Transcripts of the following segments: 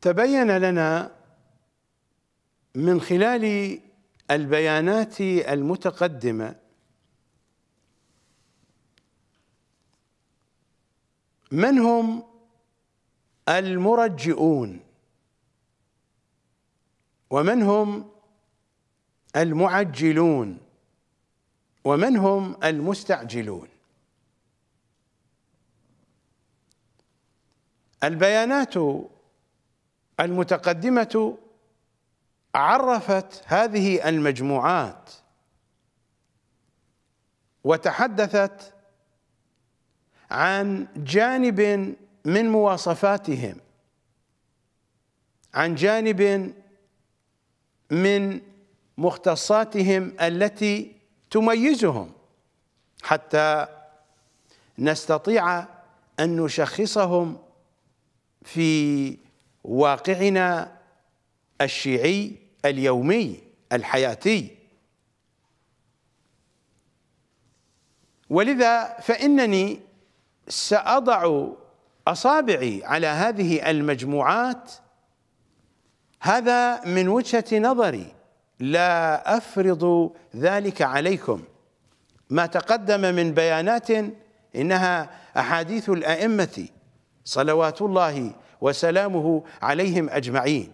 تبين لنا من خلال البيانات المتقدمه من هم المرجئون ومن هم المعجلون ومن هم المستعجلون البيانات المتقدمة عرفت هذه المجموعات وتحدثت عن جانب من مواصفاتهم عن جانب من مختصاتهم التي تميزهم حتى نستطيع ان نشخصهم في واقعنا الشيعي اليومي الحياتي ولذا فانني ساضع اصابعي على هذه المجموعات هذا من وجهه نظري لا افرض ذلك عليكم ما تقدم من بيانات انها احاديث الائمه صلوات الله وسلامه عليهم اجمعين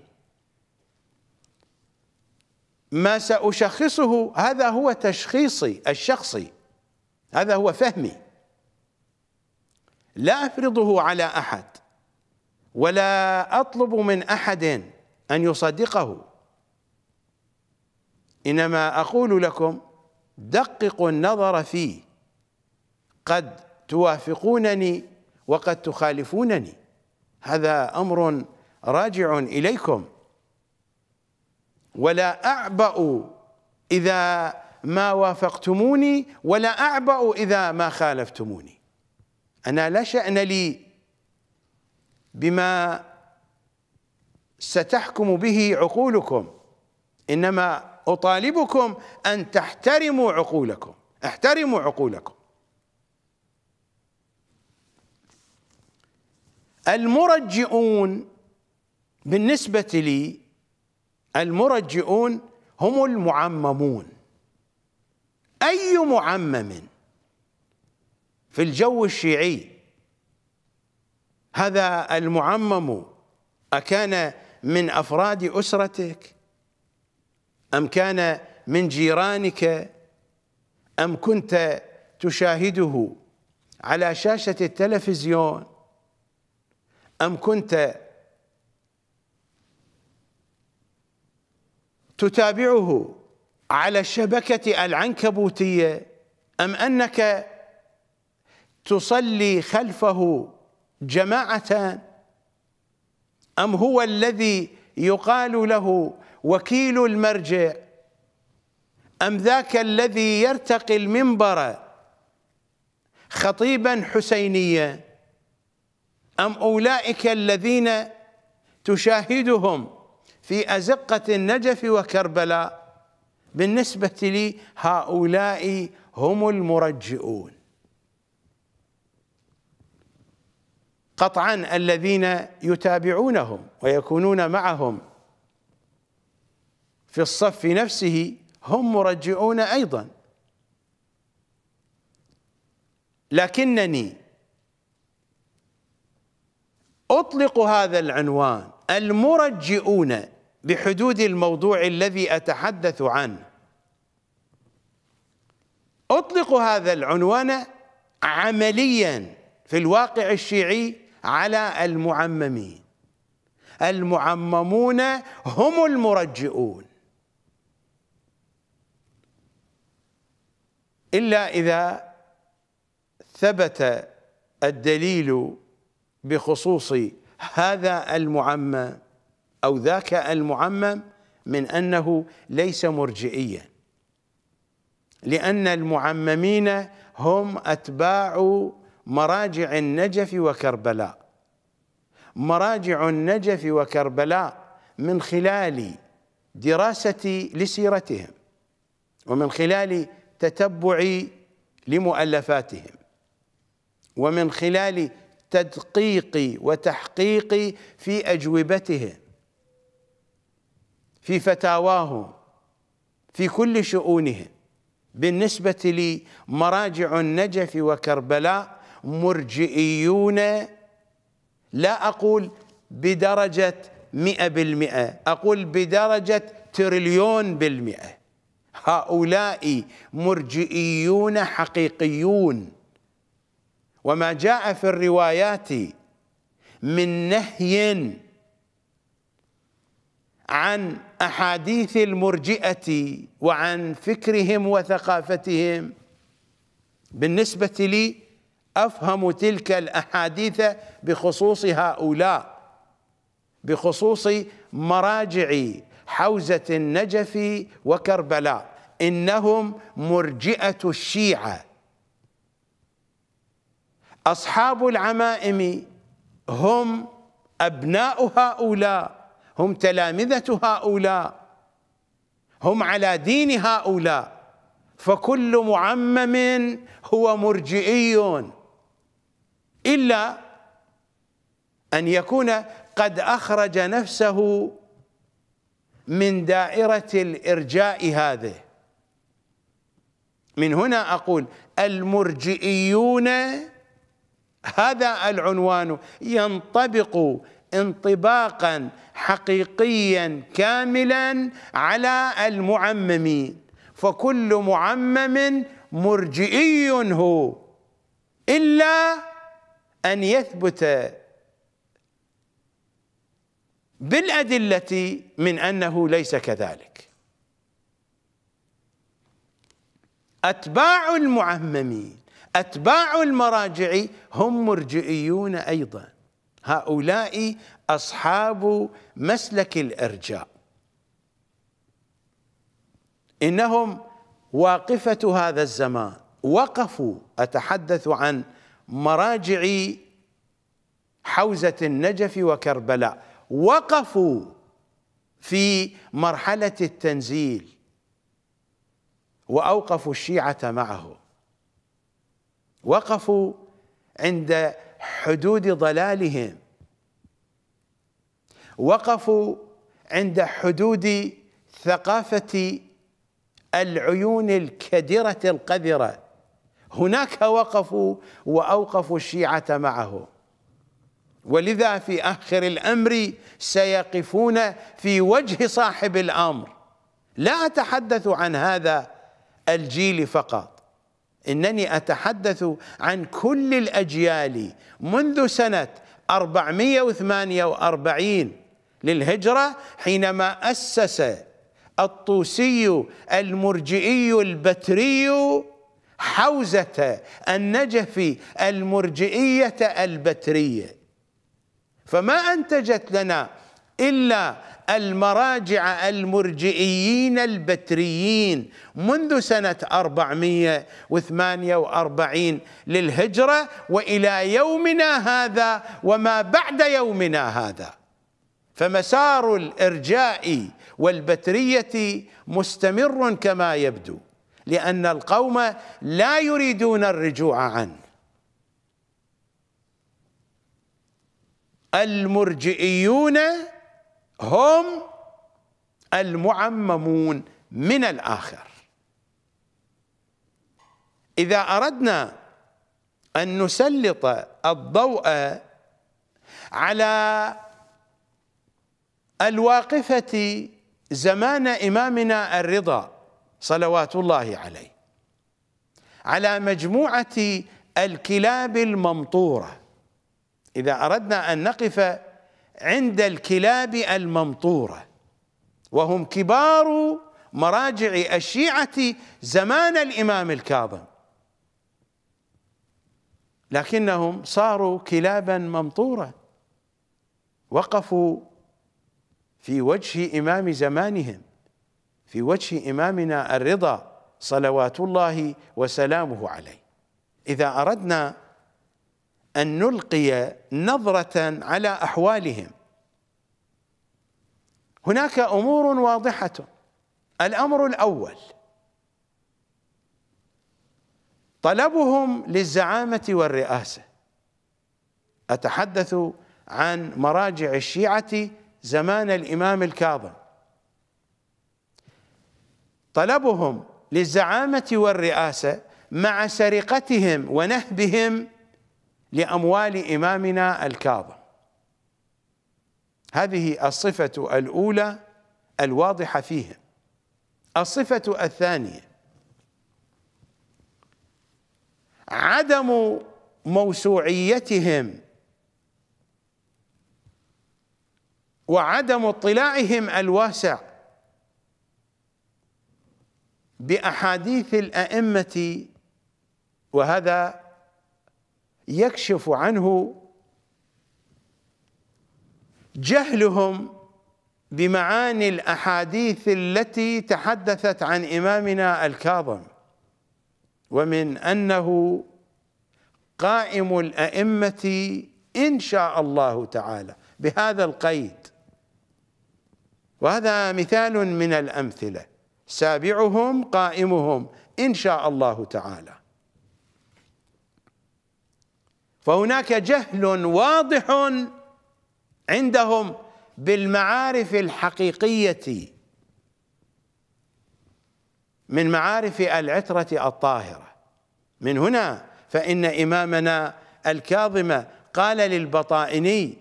ما ساشخصه هذا هو تشخيصي الشخصي هذا هو فهمي لا افرضه على احد ولا اطلب من احد ان يصدقه انما اقول لكم دققوا النظر فيه قد توافقونني وقد تخالفونني هذا امر راجع اليكم ولا اعبأ اذا ما وافقتموني ولا اعبأ اذا ما خالفتموني انا لا شأن لي بما ستحكم به عقولكم انما اطالبكم ان تحترموا عقولكم احترموا عقولكم المرجئون بالنسبة لي المرجئون هم المعممون أي معمم في الجو الشيعي هذا المعمم أكان من أفراد أسرتك أم كان من جيرانك أم كنت تشاهده على شاشة التلفزيون أم كنت تتابعه على الشبكة العنكبوتية أم أنك تصلي خلفه جماعة أم هو الذي يقال له وكيل المرجع أم ذاك الذي يرتقي المنبر خطيبا حسينيا أم أولئك الذين تشاهدهم في أزقة النجف وكربلاء بالنسبة لي هؤلاء هم المرجئون قطعا الذين يتابعونهم ويكونون معهم في الصف نفسه هم مرجئون أيضا لكنني أطلق هذا العنوان المرجئون بحدود الموضوع الذي أتحدث عنه أطلق هذا العنوان عمليا في الواقع الشيعي على المعممين المعممون هم المرجئون إلا إذا ثبت الدليل بخصوص هذا المعمم أو ذاك المعمم من أنه ليس مرجئيا لأن المعممين هم أتباع مراجع النجف وكربلاء مراجع النجف وكربلاء من خلال دراستي لسيرتهم ومن خلال تتبعي لمؤلفاتهم ومن خلال تدقيقي وتحقيقي في أجوبته في فتاواه في كل شؤونه بالنسبة لمراجع النجف وكربلاء مرجئيون لا أقول بدرجة مئة بالمئة أقول بدرجة تريليون بالمئة هؤلاء مرجئيون حقيقيون وما جاء في الروايات من نهي عن احاديث المرجئه وعن فكرهم وثقافتهم بالنسبه لي افهم تلك الاحاديث بخصوص هؤلاء بخصوص مراجع حوزه النجف وكربلاء انهم مرجئه الشيعه أصحاب العمائم هم أبناء هؤلاء هم تلامذة هؤلاء هم على دين هؤلاء فكل معمم هو مرجئي إلا أن يكون قد أخرج نفسه من دائرة الإرجاء هذه من هنا أقول المرجئيون هذا العنوان ينطبق انطباقا حقيقيا كاملا على المعممين فكل معمم مرجئي هو الا ان يثبت بالادله من انه ليس كذلك اتباع المعممين أتباع المراجع هم مرجئيون أيضا هؤلاء أصحاب مسلك الإرجاء إنهم واقفة هذا الزمان وقفوا أتحدث عن مراجع حوزة النجف وكربلاء وقفوا في مرحلة التنزيل وأوقفوا الشيعة معهم وقفوا عند حدود ضلالهم وقفوا عند حدود ثقافة العيون الكدرة القذرة هناك وقفوا وأوقفوا الشيعة معه ولذا في آخر الأمر سيقفون في وجه صاحب الأمر لا أتحدث عن هذا الجيل فقط إنني أتحدث عن كل الأجيال منذ سنة 448 للهجرة حينما أسس الطوسي المرجئي البتري حوزة النجف المرجئية البترية فما أنتجت لنا إلا المراجع المرجئيين البتريين منذ سنة 448 للهجرة وإلى يومنا هذا وما بعد يومنا هذا فمسار الإرجاء والبترية مستمر كما يبدو لأن القوم لا يريدون الرجوع عنه المرجئيون هم المعممون من الآخر إذا أردنا أن نسلط الضوء على الواقفة زمان إمامنا الرضا صلوات الله عليه على مجموعة الكلاب الممطورة إذا أردنا أن نقف عند الكلاب الممطوره وهم كبار مراجع الشيعه زمان الامام الكاظم لكنهم صاروا كلابا ممطوره وقفوا في وجه امام زمانهم في وجه امامنا الرضا صلوات الله وسلامه عليه اذا اردنا أن نلقي نظرة على أحوالهم هناك أمور واضحة الأمر الأول طلبهم للزعامة والرئاسة أتحدث عن مراجع الشيعة زمان الإمام الكاظم طلبهم للزعامة والرئاسة مع سرقتهم ونهبهم لأموال إمامنا الكاظم هذه الصفة الأولى الواضحة فيهم الصفة الثانية عدم موسوعيتهم وعدم اطلاعهم الواسع بأحاديث الأئمة وهذا يكشف عنه جهلهم بمعاني الاحاديث التي تحدثت عن امامنا الكاظم ومن انه قائم الائمه ان شاء الله تعالى بهذا القيد وهذا مثال من الامثله سابعهم قائمهم ان شاء الله تعالى فهناك جهل واضح عندهم بالمعارف الحقيقيه من معارف العتره الطاهره من هنا فان امامنا الكاظم قال للبطائني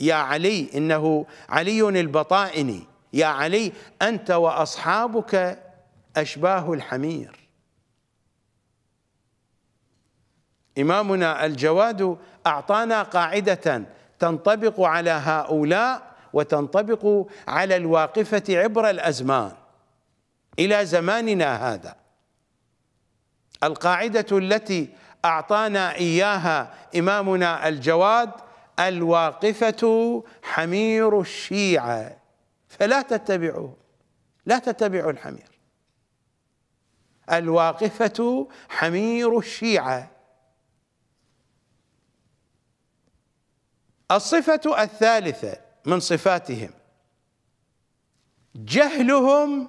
يا علي انه علي البطائني يا علي انت واصحابك اشباه الحمير إمامنا الجواد أعطانا قاعدة تنطبق على هؤلاء وتنطبق على الواقفة عبر الأزمان إلى زماننا هذا القاعدة التي أعطانا إياها إمامنا الجواد الواقفة حمير الشيعة فلا تتبعوه لا تتبعوا الحمير الواقفة حمير الشيعة الصفة الثالثة من صفاتهم جهلهم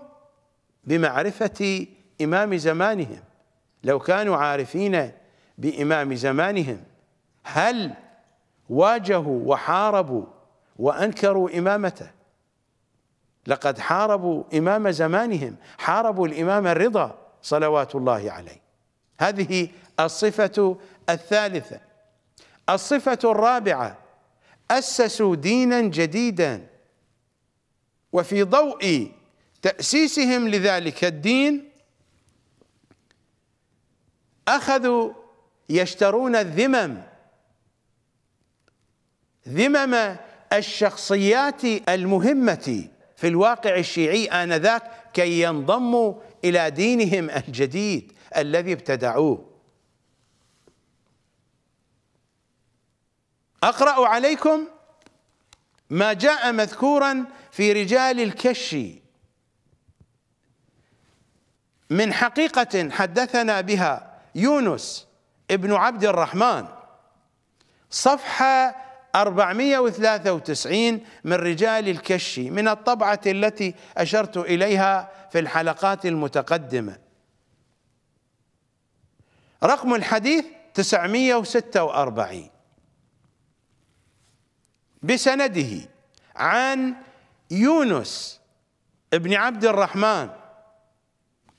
بمعرفة إمام زمانهم لو كانوا عارفين بإمام زمانهم هل واجهوا وحاربوا وأنكروا إمامته لقد حاربوا إمام زمانهم حاربوا الإمام الرضا صلوات الله عليه هذه الصفة الثالثة الصفة الرابعة أسسوا دينا جديدا وفي ضوء تأسيسهم لذلك الدين أخذوا يشترون الذمم ذمم الشخصيات المهمة في الواقع الشيعي آنذاك كي ينضموا إلى دينهم الجديد الذي ابتدعوه أقرأ عليكم ما جاء مذكورا في رجال الكش من حقيقة حدثنا بها يونس ابن عبد الرحمن صفحة 493 من رجال الكشي من الطبعة التي أشرت إليها في الحلقات المتقدمة رقم الحديث 946 بسنده عن يونس بن عبد الرحمن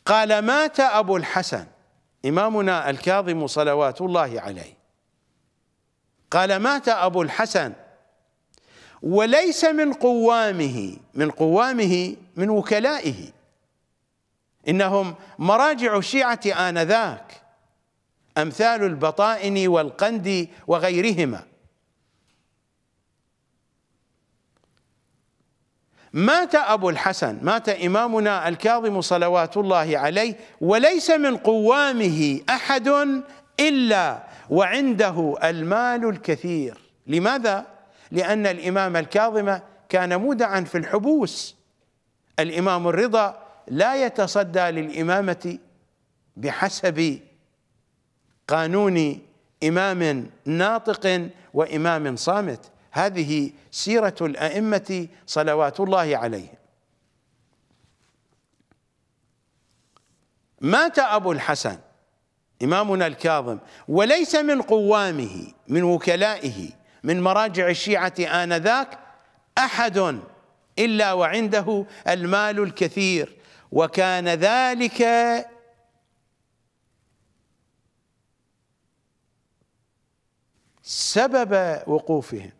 قال مات أبو الحسن إمامنا الكاظم صلوات الله عليه قال مات أبو الحسن وليس من قوامه من قوامه من وكلائه إنهم مراجع الشيعة آنذاك أمثال البطائن والقندي وغيرهما مات أبو الحسن مات إمامنا الكاظم صلوات الله عليه وليس من قوامه أحد إلا وعنده المال الكثير لماذا؟ لأن الإمام الكاظم كان مودعا في الحبوس الإمام الرضا لا يتصدى للإمامة بحسب قانون إمام ناطق وإمام صامت هذه سيرة الأئمة صلوات الله عليهم مات أبو الحسن إمامنا الكاظم وليس من قوامه من وكلائه من مراجع الشيعة آنذاك أحد إلا وعنده المال الكثير وكان ذلك سبب وقوفهم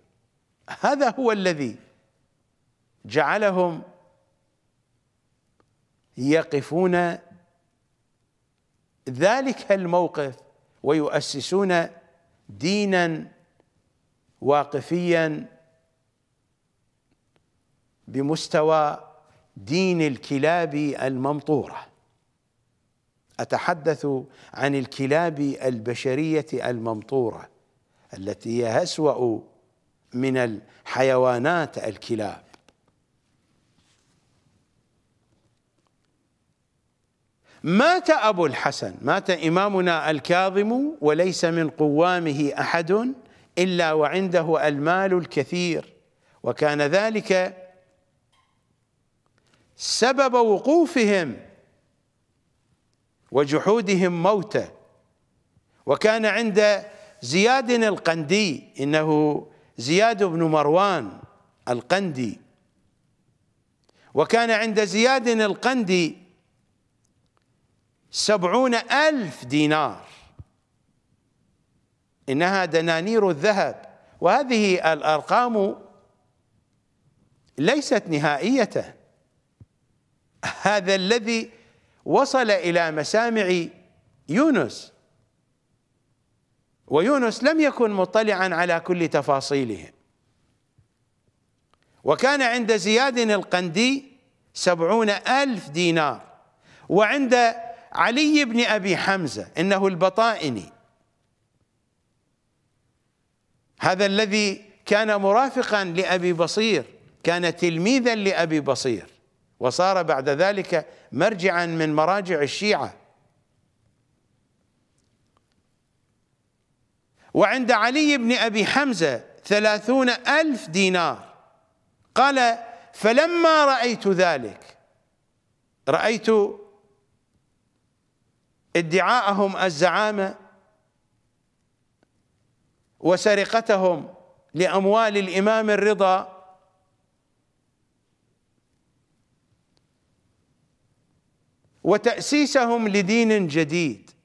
هذا هو الذي جعلهم يقفون ذلك الموقف ويؤسسون دينا واقفيا بمستوى دين الكلاب الممطوره اتحدث عن الكلاب البشريه الممطوره التي هي اسوا من الحيوانات الكلاب مات أبو الحسن مات إمامنا الكاظم وليس من قوامه أحد إلا وعنده المال الكثير وكان ذلك سبب وقوفهم وجحودهم موته وكان عند زياد القندي إنه زياد بن مروان القندي وكان عند زياد القندي سبعون ألف دينار إنها دنانير الذهب وهذه الأرقام ليست نهائية هذا الذي وصل إلى مسامع يونس ويونس لم يكن مطلعا على كل تفاصيلهم وكان عند زياد القندي سبعون ألف دينار وعند علي بن أبي حمزة إنه البطائني هذا الذي كان مرافقا لأبي بصير كان تلميذا لأبي بصير وصار بعد ذلك مرجعا من مراجع الشيعة وعند علي بن أبي حمزة ثلاثون ألف دينار قال فلما رأيت ذلك رأيت ادعاءهم الزعامة وسرقتهم لأموال الإمام الرضا وتأسيسهم لدين جديد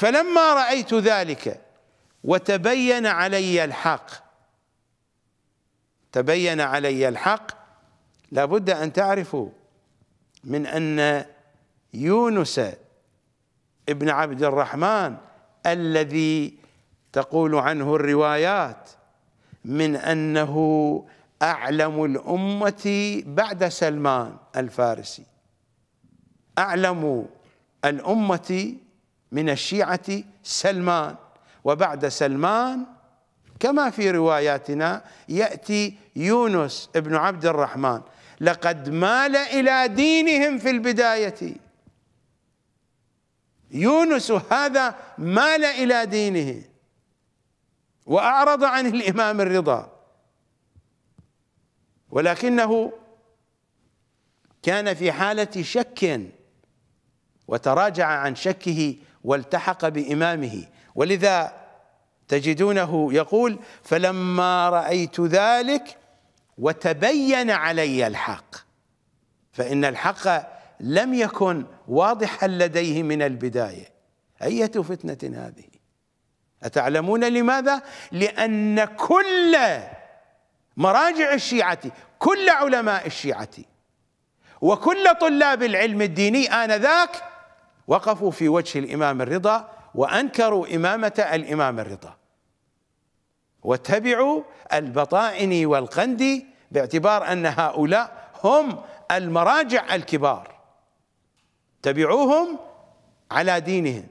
فلما رأيت ذلك وتبين علي الحق تبين علي الحق لابد أن تعرفوا من أن يونس ابن عبد الرحمن الذي تقول عنه الروايات من أنه أعلم الأمة بعد سلمان الفارسي أعلم الأمة من الشيعة سلمان وبعد سلمان كما في رواياتنا يأتي يونس ابن عبد الرحمن لقد مال إلى دينهم في البداية يونس هذا مال إلى دينه وأعرض عن الإمام الرضا ولكنه كان في حالة شك وتراجع عن شكه والتحق بإمامه ولذا تجدونه يقول فلما رأيت ذلك وتبين علي الحق فإن الحق لم يكن واضحا لديه من البداية أية فتنة هذه أتعلمون لماذا؟ لأن كل مراجع الشيعة كل علماء الشيعة وكل طلاب العلم الديني آنذاك وقفوا في وجه الإمام الرضا وأنكروا إمامة الإمام الرضا واتبعوا البطائني والقندي باعتبار أن هؤلاء هم المراجع الكبار تبعوهم على دينهم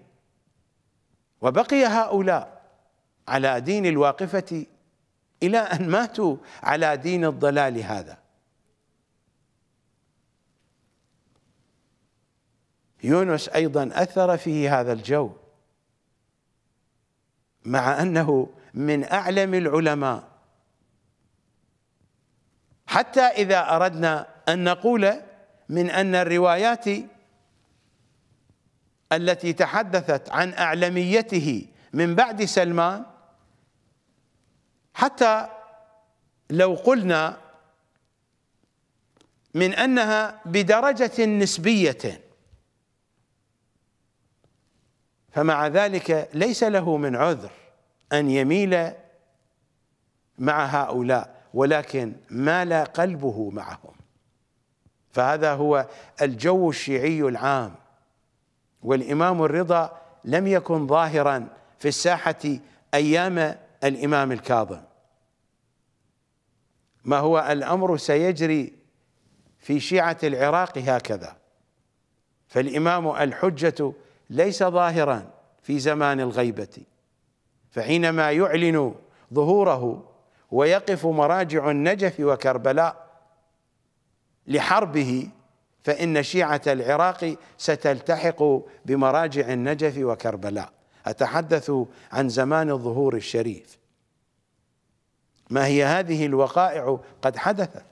وبقي هؤلاء على دين الواقفة إلى أن ماتوا على دين الضلال هذا يونس ايضا اثر فيه هذا الجو مع انه من اعلم العلماء حتى اذا اردنا ان نقول من ان الروايات التي تحدثت عن اعلميته من بعد سلمان حتى لو قلنا من انها بدرجه نسبيه فمع ذلك ليس له من عذر أن يميل مع هؤلاء ولكن مال قلبه معهم فهذا هو الجو الشيعي العام والإمام الرضا لم يكن ظاهرا في الساحة أيام الإمام الكاظم ما هو الأمر سيجري في شيعة العراق هكذا فالإمام الحجة ليس ظاهرا في زمان الغيبة فحينما يعلن ظهوره ويقف مراجع النجف وكربلاء لحربه فإن شيعة العراق ستلتحق بمراجع النجف وكربلاء أتحدث عن زمان الظهور الشريف ما هي هذه الوقائع قد حدثت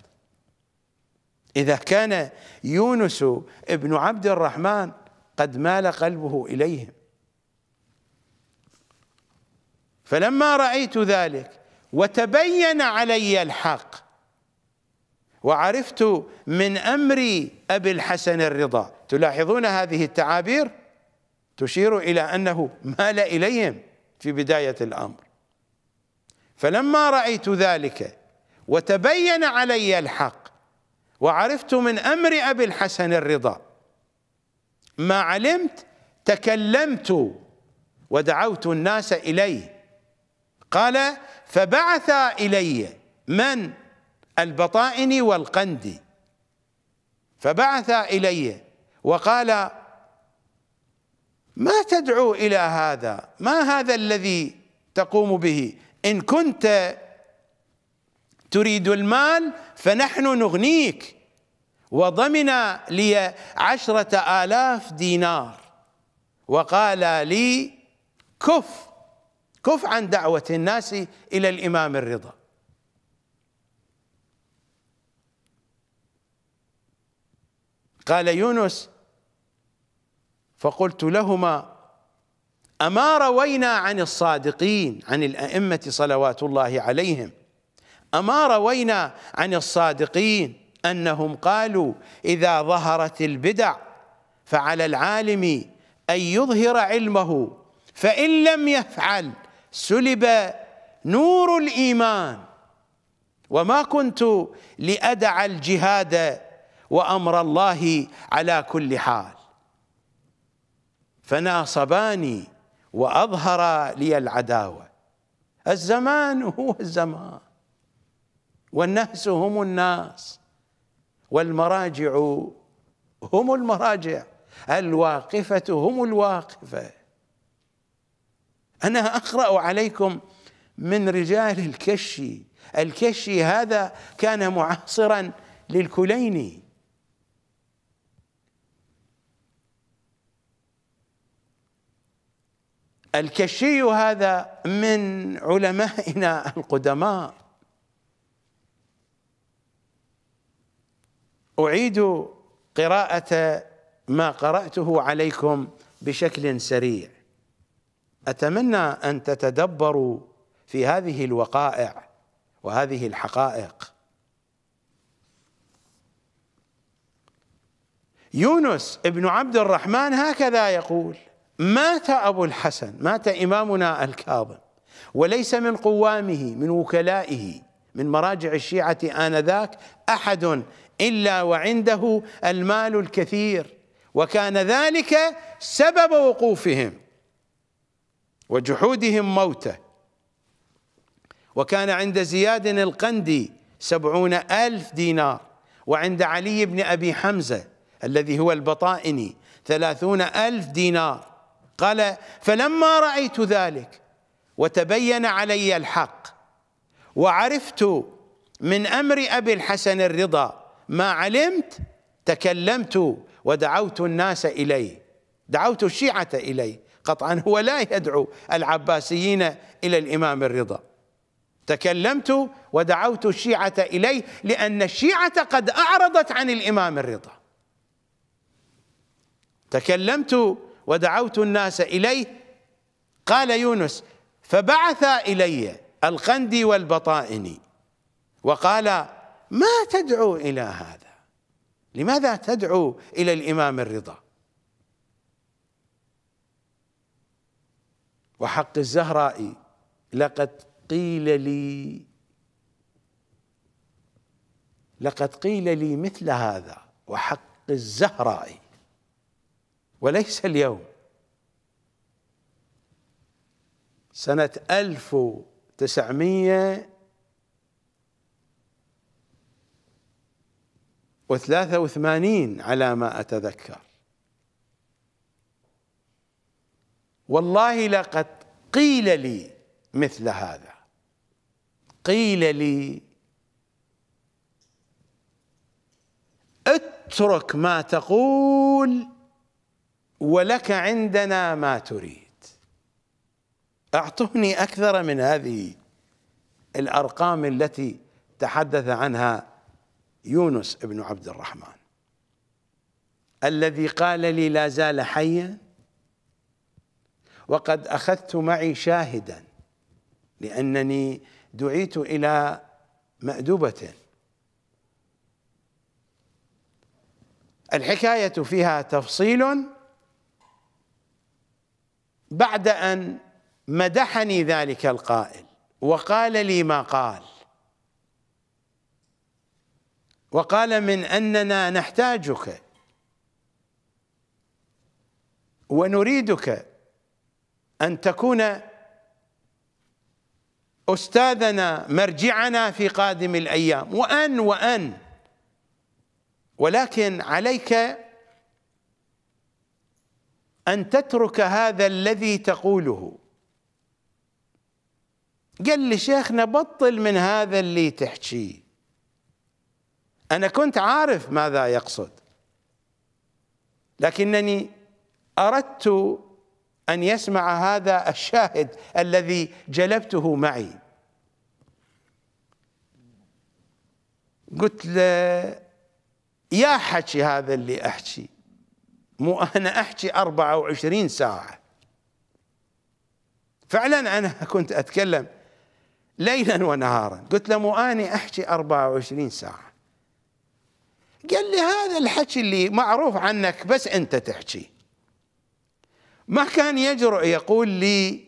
إذا كان يونس ابن عبد الرحمن قد مال قلبه اليهم فلما رايت ذلك وتبين علي الحق وعرفت من امر ابي الحسن الرضا تلاحظون هذه التعابير تشير الى انه مال اليهم في بدايه الامر فلما رايت ذلك وتبين علي الحق وعرفت من امر ابي الحسن الرضا ما علمت تكلمت ودعوت الناس إليه قال فبعث إلي من البطائن والقند فبعث إلي وقال ما تدعو إلى هذا ما هذا الذي تقوم به إن كنت تريد المال فنحن نغنيك وضمن لي عشرة آلاف دينار وقال لي كف كف عن دعوة الناس إلى الإمام الرضا قال يونس فقلت لهما أما روينا عن الصادقين عن الأئمة صلوات الله عليهم أما روينا عن الصادقين أنهم قالوا إذا ظهرت البدع فعلى العالم أن يظهر علمه فإن لم يفعل سلب نور الإيمان وما كنت لأدع الجهاد وأمر الله على كل حال فناصباني وأظهر لي العداوة الزمان هو الزمان والناس هم الناس والمراجع هم المراجع الواقفة هم الواقفة أنا أقرأ عليكم من رجال الكشي الكشي هذا كان معاصرا للكليني الكشي هذا من علمائنا القدماء أعيد قراءة ما قرأته عليكم بشكل سريع أتمنى أن تتدبروا في هذه الوقائع وهذه الحقائق يونس ابن عبد الرحمن هكذا يقول مات أبو الحسن مات إمامنا الكاظم وليس من قوامه من وكلائه من مراجع الشيعة آنذاك أحد إلا وعنده المال الكثير وكان ذلك سبب وقوفهم وجحودهم موته وكان عند زياد القندي سبعون ألف دينار وعند علي بن أبي حمزة الذي هو البطائني ثلاثون ألف دينار قال فلما رأيت ذلك وتبين علي الحق وعرفت من أمر أبي الحسن الرضا ما علمت تكلمت ودعوت الناس إليه دعوت الشيعة إليه قطعا هو لا يدعو العباسيين إلى الإمام الرضا تكلمت ودعوت الشيعة إليه لأن الشيعة قد أعرضت عن الإمام الرضا تكلمت ودعوت الناس إليه قال يونس فبعث إلي القندي والبطائني وقال ما تدعو الى هذا لماذا تدعو الى الامام الرضا وحق الزهراء لقد قيل لي لقد قيل لي مثل هذا وحق الزهراء وليس اليوم سنة 1900 وثلاثة وثمانين على ما أتذكر والله لقد قيل لي مثل هذا قيل لي اترك ما تقول ولك عندنا ما تريد اعطوني اكثر من هذه الارقام التي تحدث عنها يونس بن عبد الرحمن الذي قال لي لا زال حيا وقد اخذت معي شاهدا لانني دعيت الى مأدبة الحكاية فيها تفصيل بعد أن مدحني ذلك القائل وقال لي ما قال وقال من اننا نحتاجك ونريدك ان تكون استاذنا مرجعنا في قادم الايام وان وان ولكن عليك ان تترك هذا الذي تقوله قال شيخنا بطل من هذا اللي تحكيه أنا كنت عارف ماذا يقصد لكنني أردت أن يسمع هذا الشاهد الذي جلبته معي قلت له يا حكي هذا اللي أحكي مو أنا أحكي 24 ساعة فعلا أنا كنت أتكلم ليلا ونهارا قلت له مو أنا أحكي 24 ساعة قال لي هذا الحكي اللي معروف عنك بس انت تحكي ما كان يجرؤ يقول لي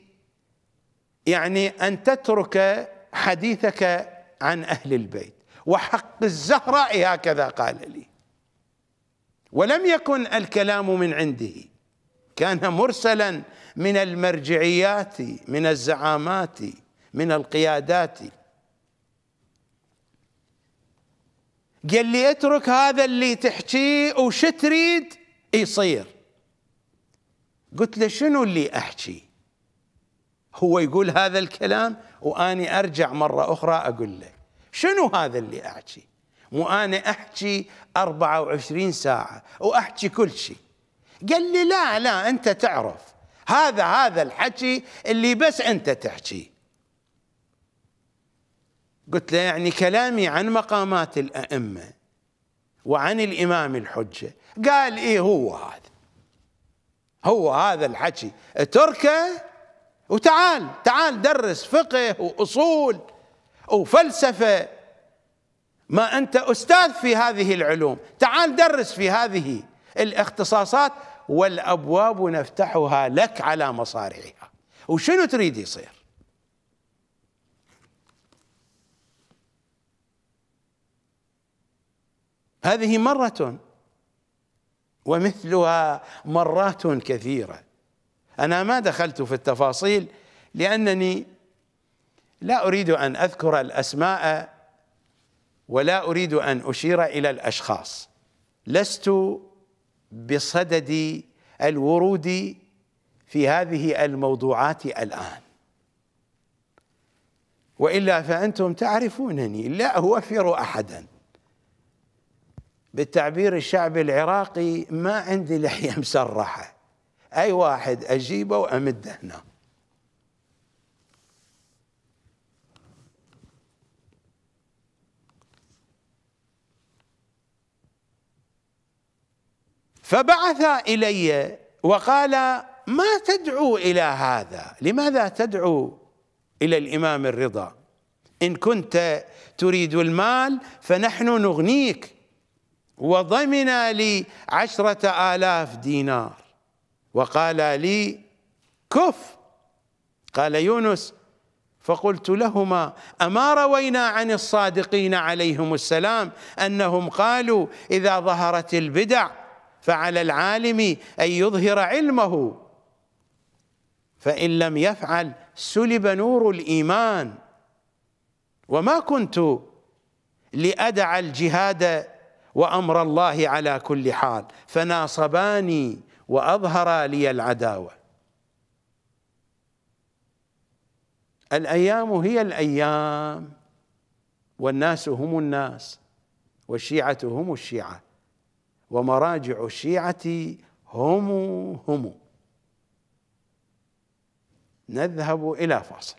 يعني ان تترك حديثك عن اهل البيت وحق الزهراء هكذا قال لي ولم يكن الكلام من عنده كان مرسلا من المرجعيات من الزعامات من القيادات قال لي اترك هذا اللي تحكيه وش تريد إيه يصير قلت له شنو اللي احكي هو يقول هذا الكلام واني ارجع مره اخرى اقول له شنو هذا اللي احكي مو انا احكي 24 ساعه واحكي كل شيء قال لي لا لا انت تعرف هذا هذا الحكي اللي بس انت تحكيه قلت له يعني كلامي عن مقامات الأئمة وعن الإمام الحجة قال إيه هو هذا هو هذا الحكي اتركه وتعال تعال درس فقه وأصول وفلسفة ما أنت أستاذ في هذه العلوم تعال درس في هذه الاختصاصات والأبواب نفتحها لك على مصارعها وشنو تريد يصير هذه مرة ومثلها مرات كثيرة أنا ما دخلت في التفاصيل لأنني لا أريد أن أذكر الأسماء ولا أريد أن أشير إلى الأشخاص لست بصدد الورود في هذه الموضوعات الآن وإلا فأنتم تعرفونني لا أوفر أحداً بالتعبير الشعبي العراقي ما عندي لحية مسرحة أي واحد أجيبه وأمده هنا فبعث إلي وقال ما تدعو إلى هذا لماذا تدعو إلى الإمام الرضا إن كنت تريد المال فنحن نغنيك وضمن لي عشرة آلاف دينار وقال لي كف قال يونس فقلت لهما أما روينا عن الصادقين عليهم السلام أنهم قالوا إذا ظهرت البدع فعلى العالم أن يظهر علمه فإن لم يفعل سلب نور الإيمان وما كنت لأدع الجهاد وأمر الله على كل حال فناصباني وأظهرا لي العداوة الأيام هي الأيام والناس هم الناس والشيعة هم الشيعة ومراجع الشيعة هم هم نذهب إلى فاصل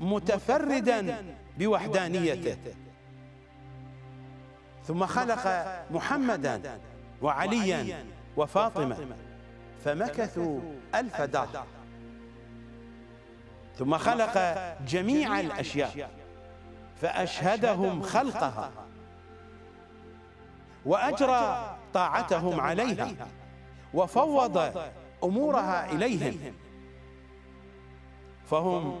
متفردا بوحدانيته ثم خلق محمدا وعليا وفاطمة فمكثوا ألف دهر ثم خلق جميع الأشياء فأشهدهم خلقها وأجرى طاعتهم عليها وفوض أمورها إليهم فهم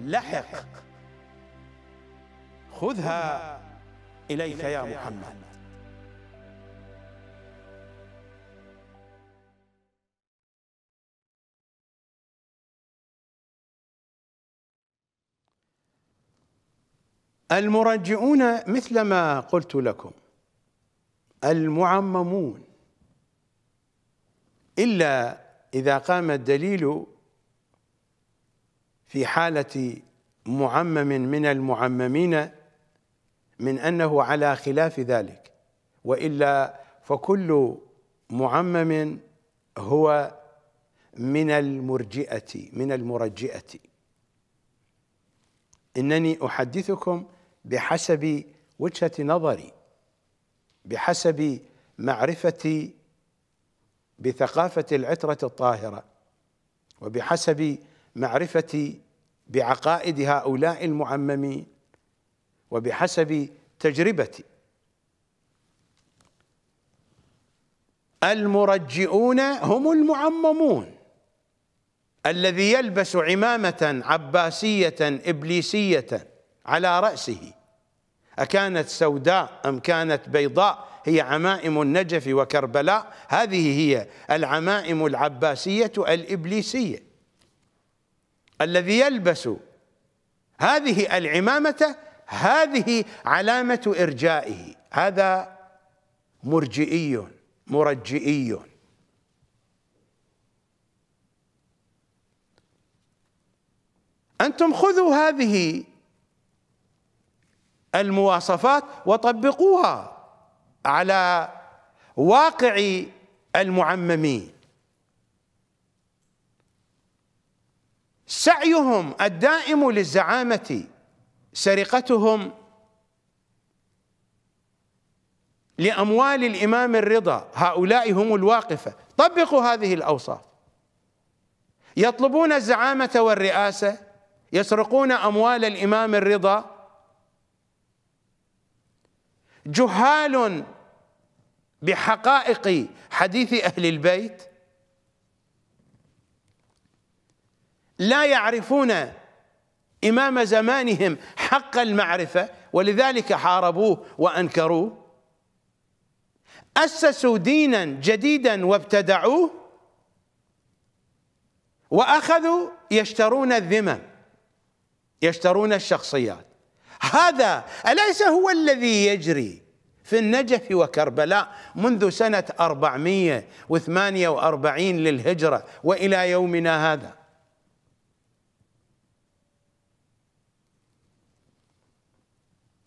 لحق خذها إليك يا محمد المرجئون مثل ما قلت لكم المعممون إلا إذا قام الدليل في حالة معمم من المعممين من أنه على خلاف ذلك وإلا فكل معمم هو من المرجئة من المرجئة إنني أحدثكم بحسب وجهة نظري بحسب معرفتي بثقافة العترة الطاهرة وبحسب معرفتي بعقائد هؤلاء المعممين وبحسب تجربتي المرجئون هم المعممون الذي يلبس عمامة عباسية إبليسية على رأسه أكانت سوداء أم كانت بيضاء هي عمائم النجف وكربلاء هذه هي العمائم العباسية الإبليسية الذي يلبس هذه العمامة هذه علامة إرجائه هذا مرجئي مرجئي أنتم خذوا هذه المواصفات وطبقوها على واقع المعممين سعيهم الدائم للزعامة سرقتهم لأموال الإمام الرضا هؤلاء هم الواقفة طبقوا هذه الأوصاف يطلبون الزعامة والرئاسة يسرقون أموال الإمام الرضا جهال بحقائق حديث أهل البيت لا يعرفون إمام زمانهم حق المعرفة ولذلك حاربوه وأنكروه أسسوا دينا جديدا وابتدعوه وأخذوا يشترون الذمم يشترون الشخصيات هذا أليس هو الذي يجري في النجف وكربلاء منذ سنة 448 للهجرة وإلى يومنا هذا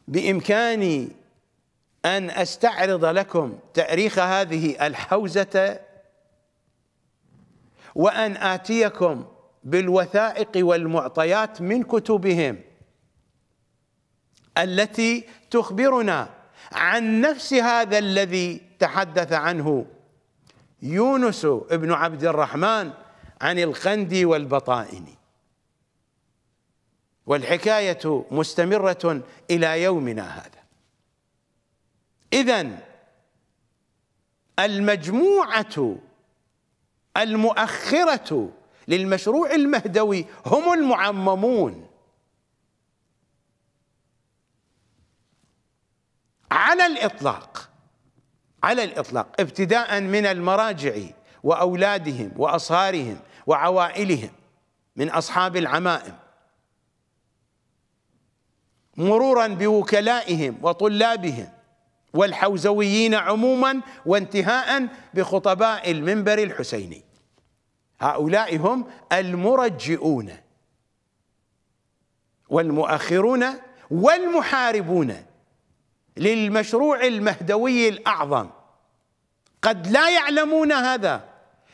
بإمكاني أن أستعرض لكم تأريخ هذه الحوزة وأن آتيكم بالوثائق والمعطيات من كتبهم التي تخبرنا عن نفس هذا الذي تحدث عنه يونس بن عبد الرحمن عن الخندي والبطائني والحكاية مستمرة إلى يومنا هذا إذا المجموعة المؤخرة للمشروع المهدوي هم المعممون على الإطلاق على الإطلاق ابتداء من المراجع وأولادهم وأصهارهم وعوائلهم من أصحاب العمائم مرورا بوكلائهم وطلابهم والحوزويين عموما وانتهاء بخطباء المنبر الحسيني هؤلاء هم المرجئون والمؤخرون والمحاربون للمشروع المهدوي الأعظم قد لا يعلمون هذا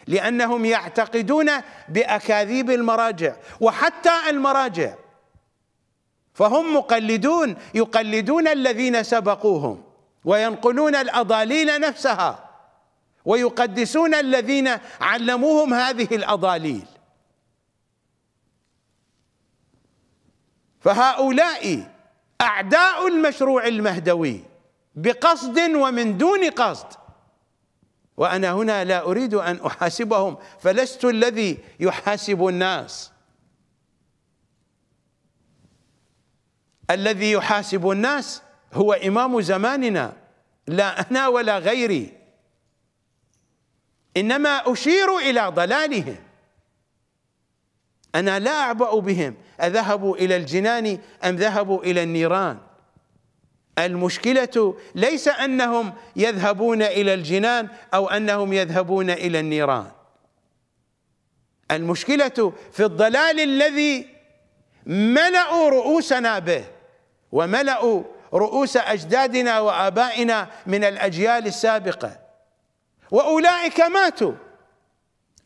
لأنهم يعتقدون بأكاذيب المراجع وحتى المراجع فهم مقلدون يقلدون الذين سبقوهم وينقلون الاضاليل نفسها ويقدسون الذين علموهم هذه الاضاليل فهؤلاء اعداء المشروع المهدوي بقصد ومن دون قصد وانا هنا لا اريد ان احاسبهم فلست الذي يحاسب الناس الذي يحاسب الناس هو إمام زماننا لا أنا ولا غيري إنما أشير إلى ضلالهم أنا لا أعبأ بهم أذهبوا إلى الجنان أم ذهبوا إلى النيران المشكلة ليس أنهم يذهبون إلى الجنان أو أنهم يذهبون إلى النيران المشكلة في الضلال الذي ملأوا رؤوسنا به وملأوا رؤوس أجدادنا وآبائنا من الأجيال السابقة وأولئك ماتوا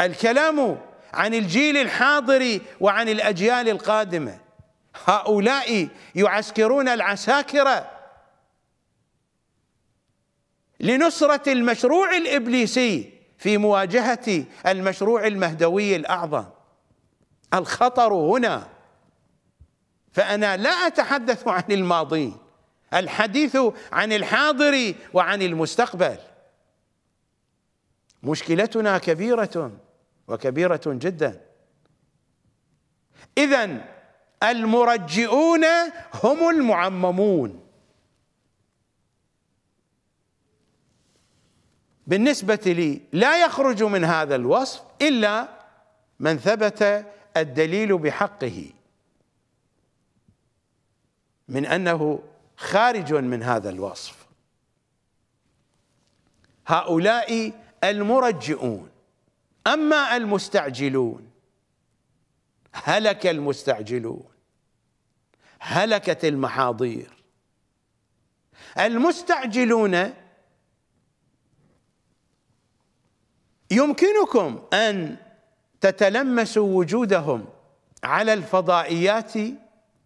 الكلام عن الجيل الحاضر وعن الأجيال القادمة هؤلاء يعسكرون العساكر لنصرة المشروع الإبليسي في مواجهة المشروع المهدوي الأعظم الخطر هنا فأنا لا أتحدث عن الماضي الحديث عن الحاضر وعن المستقبل مشكلتنا كبيرة وكبيرة جدا إذا المرجئون هم المعممون بالنسبة لي لا يخرج من هذا الوصف إلا من ثبت الدليل بحقه من أنه خارج من هذا الوصف هؤلاء المرجئون أما المستعجلون هلك المستعجلون هلكت المحاضير المستعجلون يمكنكم أن تتلمسوا وجودهم على الفضائيات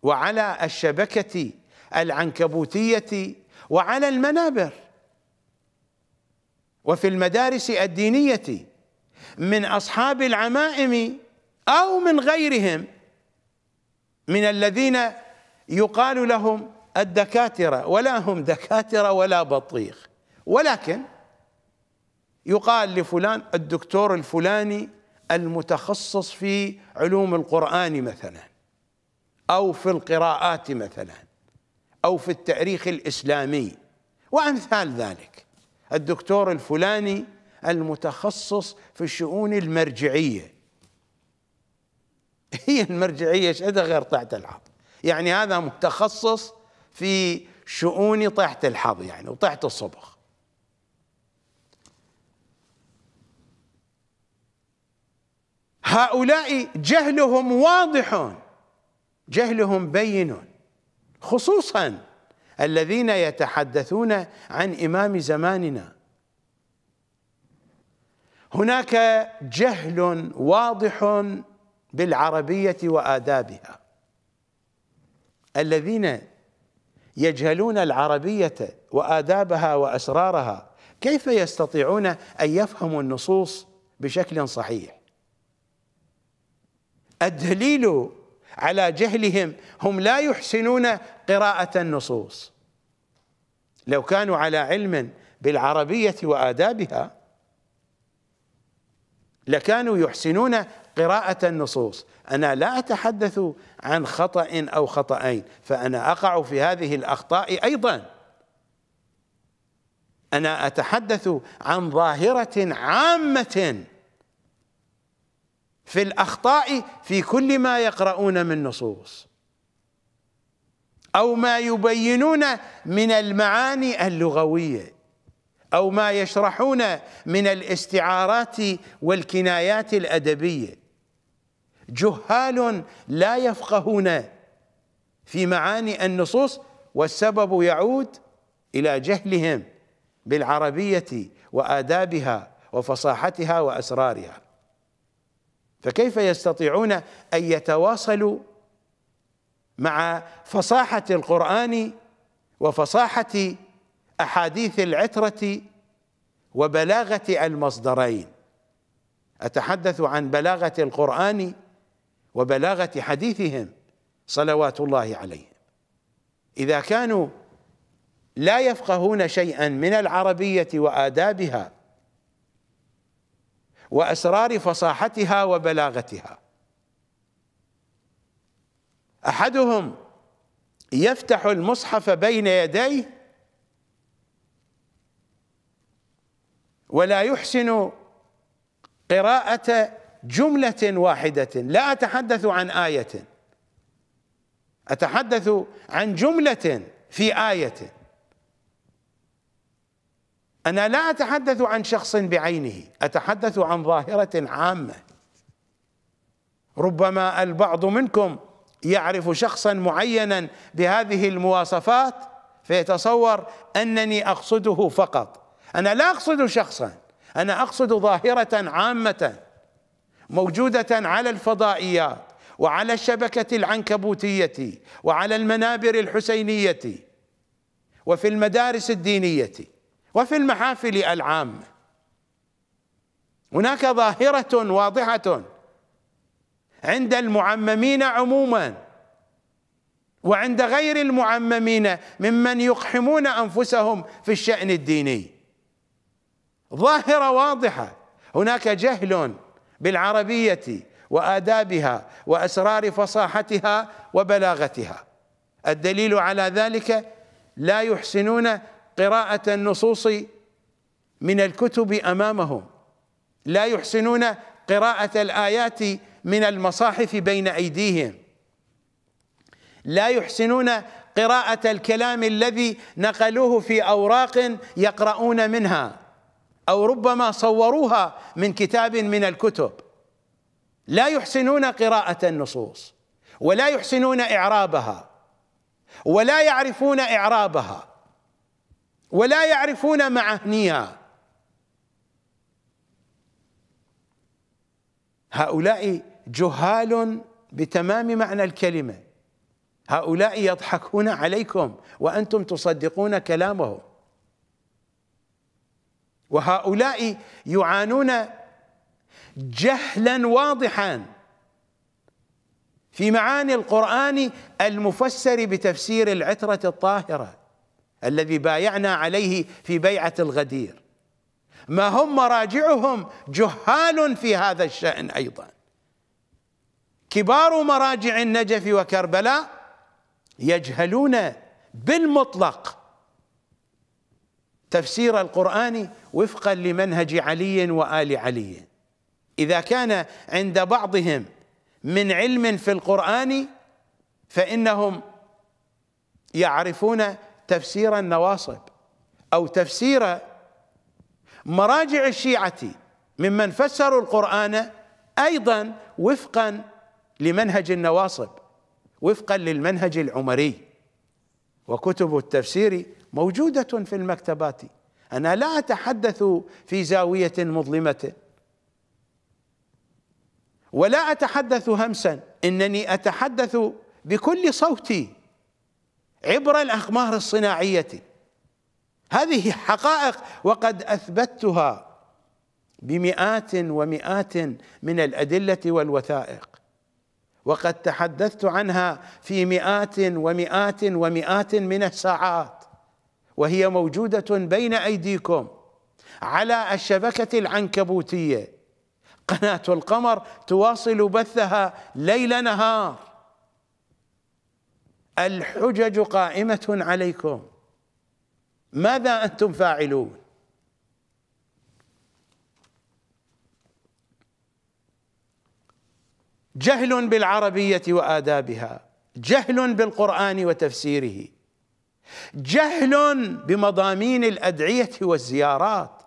وعلى الشبكة العنكبوتية وعلى المنابر وفي المدارس الدينية من أصحاب العمائم أو من غيرهم من الذين يقال لهم الدكاترة ولا هم دكاترة ولا بطيخ ولكن يقال لفلان الدكتور الفلاني المتخصص في علوم القرآن مثلا أو في القراءات مثلا أو في التاريخ الإسلامي وأمثال ذلك الدكتور الفلاني المتخصص في الشؤون المرجعية هي المرجعية شهدها غير طاعة الحظ يعني هذا متخصص في شؤون طاحت الحظ يعني وطاحت الصبغ هؤلاء جهلهم واضح جهلهم بين خصوصا الذين يتحدثون عن إمام زماننا هناك جهل واضح بالعربية وآدابها الذين يجهلون العربية وآدابها وأسرارها كيف يستطيعون أن يفهموا النصوص بشكل صحيح الدليل على جهلهم هم لا يحسنون قراءة النصوص لو كانوا على علم بالعربية وآدابها لكانوا يحسنون قراءة النصوص أنا لا أتحدث عن خطأ أو خطأين فأنا أقع في هذه الأخطاء أيضا أنا أتحدث عن ظاهرة عامة في الأخطاء في كل ما يقرؤون من نصوص أو ما يبينون من المعاني اللغوية أو ما يشرحون من الاستعارات والكنايات الأدبية جهال لا يفقهون في معاني النصوص والسبب يعود إلى جهلهم بالعربية وآدابها وفصاحتها وأسرارها فكيف يستطيعون أن يتواصلوا مع فصاحة القرآن وفصاحة أحاديث العترة وبلاغة المصدرين أتحدث عن بلاغة القرآن وبلاغة حديثهم صلوات الله عليهم إذا كانوا لا يفقهون شيئا من العربية وآدابها واسرار فصاحتها وبلاغتها احدهم يفتح المصحف بين يديه ولا يحسن قراءه جمله واحده لا اتحدث عن ايه اتحدث عن جمله في ايه أنا لا أتحدث عن شخص بعينه أتحدث عن ظاهرة عامة ربما البعض منكم يعرف شخصا معينا بهذه المواصفات فيتصور أنني أقصده فقط أنا لا أقصد شخصا أنا أقصد ظاهرة عامة موجودة على الفضائيات وعلى الشبكة العنكبوتية وعلى المنابر الحسينية وفي المدارس الدينيه وفي المحافل العامة هناك ظاهرة واضحة عند المعممين عموما وعند غير المعممين ممن يقحمون انفسهم في الشأن الديني ظاهرة واضحة هناك جهل بالعربية وآدابها وأسرار فصاحتها وبلاغتها الدليل على ذلك لا يحسنون قراءة النصوص من الكتب أمامهم لا يحسنون قراءة الآيات من المصاحف بين أيديهم لا يحسنون قراءة الكلام الذي نقلوه في أوراق يقرؤون منها أو ربما صوروها من كتاب من الكتب لا يحسنون قراءة النصوص ولا يحسنون إعرابها ولا يعرفون إعرابها ولا يعرفون معانيها هؤلاء جهال بتمام معنى الكلمه هؤلاء يضحكون عليكم وانتم تصدقون كلامهم وهؤلاء يعانون جهلا واضحا في معاني القران المفسر بتفسير العتره الطاهره الذي بايعنا عليه في بيعة الغدير ما هم مراجعهم جهال في هذا الشأن أيضا كبار مراجع النجف وكربلاء يجهلون بالمطلق تفسير القرآن وفقا لمنهج علي وآل علي إذا كان عند بعضهم من علم في القرآن فإنهم يعرفون تفسير النواصب أو تفسير مراجع الشيعة ممن فسروا القرآن أيضا وفقا لمنهج النواصب وفقا للمنهج العمري وكتب التفسير موجودة في المكتبات أنا لا أتحدث في زاوية مظلمة ولا أتحدث همسا إنني أتحدث بكل صوتي عبر الأقمار الصناعية هذه حقائق وقد أثبتها بمئات ومئات من الأدلة والوثائق وقد تحدثت عنها في مئات ومئات ومئات من الساعات وهي موجودة بين أيديكم على الشبكة العنكبوتية قناة القمر تواصل بثها ليل نهار الحجج قائمة عليكم ماذا أنتم فاعلون جهل بالعربية وآدابها جهل بالقرآن وتفسيره جهل بمضامين الأدعية والزيارات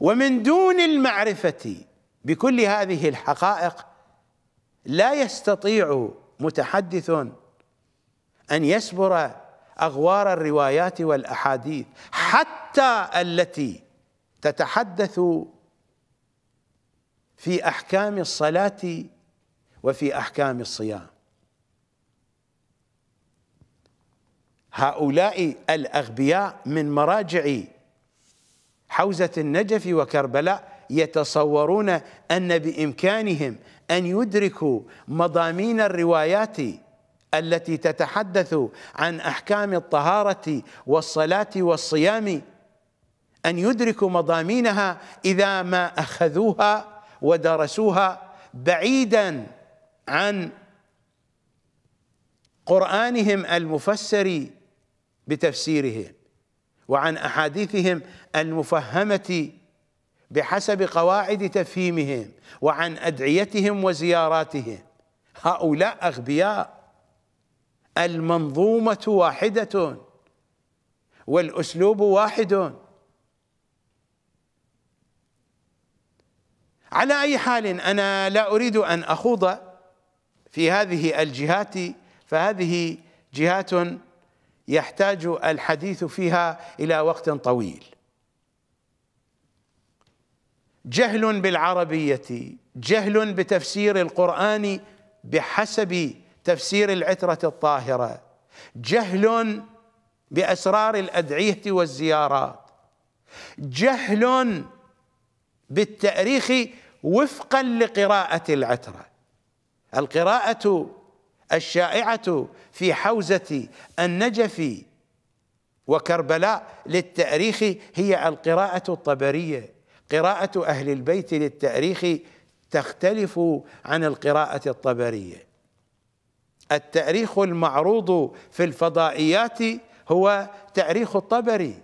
ومن دون المعرفة بكل هذه الحقائق لا يستطيع متحدث أن يسبر أغوار الروايات والأحاديث حتى التي تتحدث في أحكام الصلاة وفي أحكام الصيام هؤلاء الأغبياء من مراجع حوزة النجف وكربلاء يتصورون أن بإمكانهم أن يدركوا مضامين الروايات التي تتحدث عن أحكام الطهارة والصلاة والصيام أن يدركوا مضامينها إذا ما أخذوها ودرسوها بعيدا عن قرآنهم المفسر بتفسيره وعن أحاديثهم المفهمة بحسب قواعد تفهيمهم وعن أدعيتهم وزياراتهم هؤلاء أغبياء المنظومة واحدة والأسلوب واحد على أي حال أنا لا أريد أن أخوض في هذه الجهات فهذه جهات يحتاج الحديث فيها إلى وقت طويل جهل بالعربيه جهل بتفسير القران بحسب تفسير العتره الطاهره جهل باسرار الادعيه والزيارات جهل بالتاريخ وفقا لقراءه العتره القراءه الشائعه في حوزه النجف وكربلاء للتاريخ هي القراءه الطبريه قراءة أهل البيت للتاريخ تختلف عن القراءة الطبرية التاريخ المعروض في الفضائيات هو تاريخ الطبري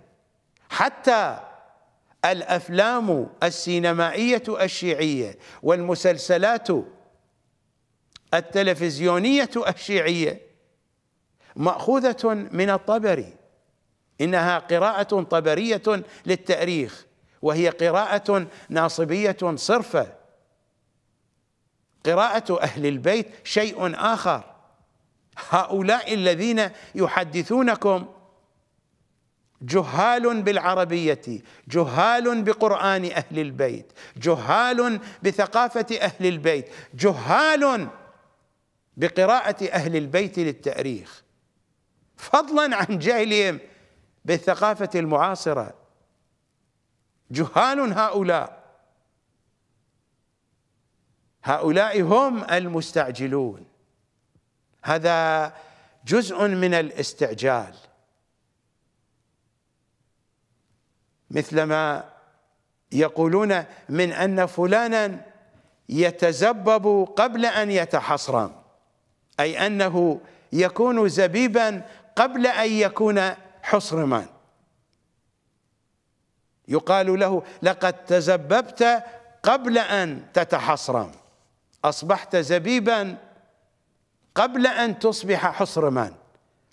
حتى الافلام السينمائيه الشيعيه والمسلسلات التلفزيونيه الشيعيه ماخوذه من الطبري انها قراءه طبريه للتاريخ وهي قراءة ناصبية صرفة قراءة أهل البيت شيء آخر هؤلاء الذين يحدثونكم جهال بالعربية جهال بقرآن أهل البيت جهال بثقافة أهل البيت جهال بقراءة أهل البيت للتاريخ فضلا عن جهلهم بالثقافة المعاصرة جهال هؤلاء هؤلاء هم المستعجلون هذا جزء من الاستعجال مثلما يقولون من ان فلانا يتزبب قبل ان يتحصرم اي انه يكون زبيبا قبل ان يكون حصرما يقال له لقد تزببت قبل أن تتحصرم أصبحت زبيبا قبل أن تصبح حصرما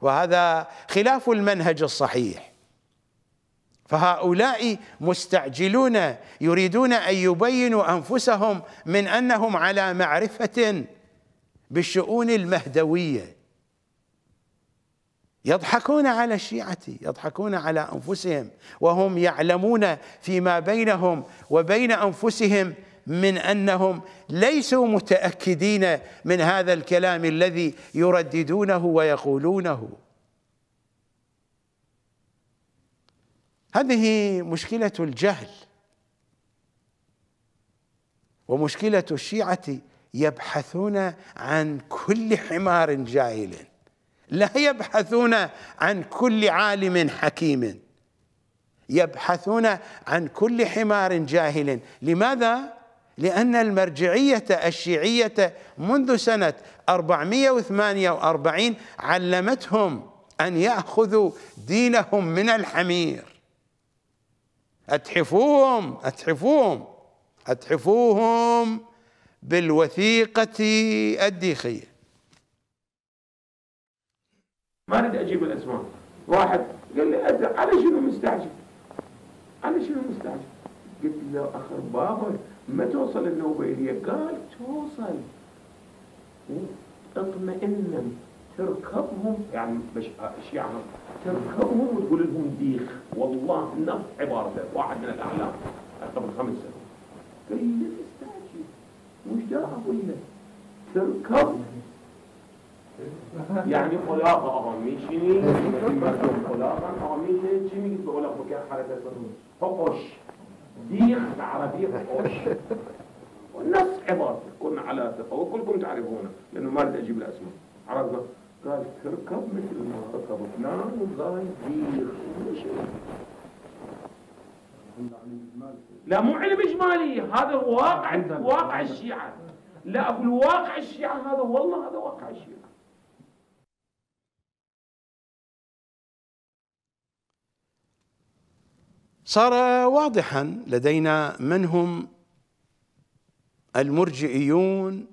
وهذا خلاف المنهج الصحيح فهؤلاء مستعجلون يريدون أن يبينوا أنفسهم من أنهم على معرفة بالشؤون المهدويه يضحكون على الشيعة يضحكون على أنفسهم وهم يعلمون فيما بينهم وبين أنفسهم من أنهم ليسوا متأكدين من هذا الكلام الذي يرددونه ويقولونه هذه مشكلة الجهل ومشكلة الشيعة يبحثون عن كل حمار جاهل لا يبحثون عن كل عالم حكيم يبحثون عن كل حمار جاهل لماذا؟ لأن المرجعية الشيعية منذ سنة 448 علمتهم أن يأخذوا دينهم من الحمير أتحفوهم أتحفوهم أتحفوهم بالوثيقة الديخية ما اريد اجيب الاسماء واحد قال لي أزرق على شنو مستعجل على شنو مستعجل قلت له اخر بابا ما توصل النوبه الي قال توصل اطمئن تركبهم يعني بش... يعني تركبهم وتقول لهم ديخ والله نف عبارته واحد من الاعلام قبل خمس سنوات قال لي مستعجل وش دا اقول لك تركب یعنی خلاق آقا میشینی خلاقا آقا میشینی چی میگید به خلاق بکن حرکتتون فقش ديخ عربي فقش والنص عبارة كن على ثقة وكلكم تعرفونه لأنه ما أريد أجيب الأسماء عرفنا قال تركب مثل ما ركب فلان وقال ديخ لا مو علم إجمالي هذا واقع واقع الشيعة لا أقول واقع الشيعة هذا والله هذا واقع الشيعة صار واضحا لدينا من هم المرجئيون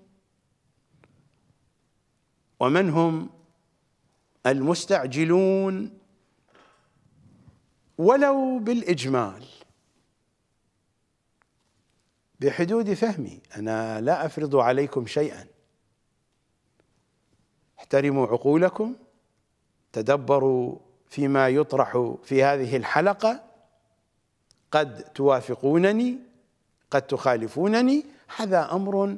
ومن هم المستعجلون ولو بالاجمال بحدود فهمي انا لا افرض عليكم شيئا احترموا عقولكم تدبروا فيما يطرح في هذه الحلقه قد توافقونني قد تخالفونني هذا امر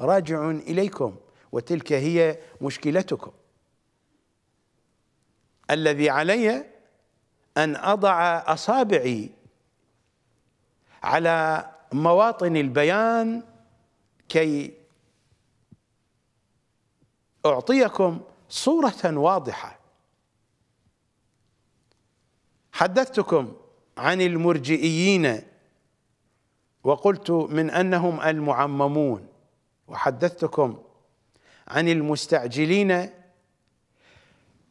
راجع اليكم وتلك هي مشكلتكم الذي علي ان اضع اصابعي على مواطن البيان كي اعطيكم صوره واضحه حدثتكم عن المرجئيين وقلت من انهم المعممون وحدثتكم عن المستعجلين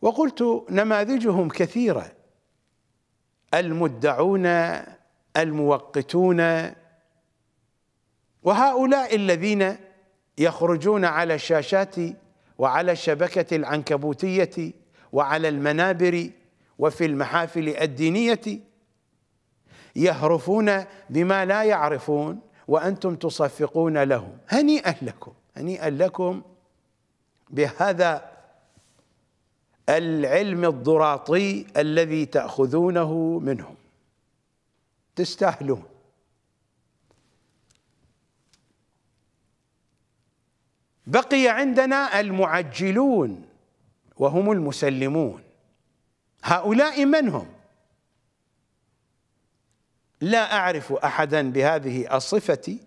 وقلت نماذجهم كثيره المدعون الموقتون وهؤلاء الذين يخرجون على الشاشات وعلى الشبكه العنكبوتيه وعلى المنابر وفي المحافل الدينيه يهرفون بما لا يعرفون وانتم تصفقون لهم هنيئا لكم هنيئا لكم بهذا العلم الضراطي الذي تاخذونه منهم تستاهلون بقي عندنا المعجلون وهم المسلمون هؤلاء من هم لا أعرف أحدا بهذه الصفة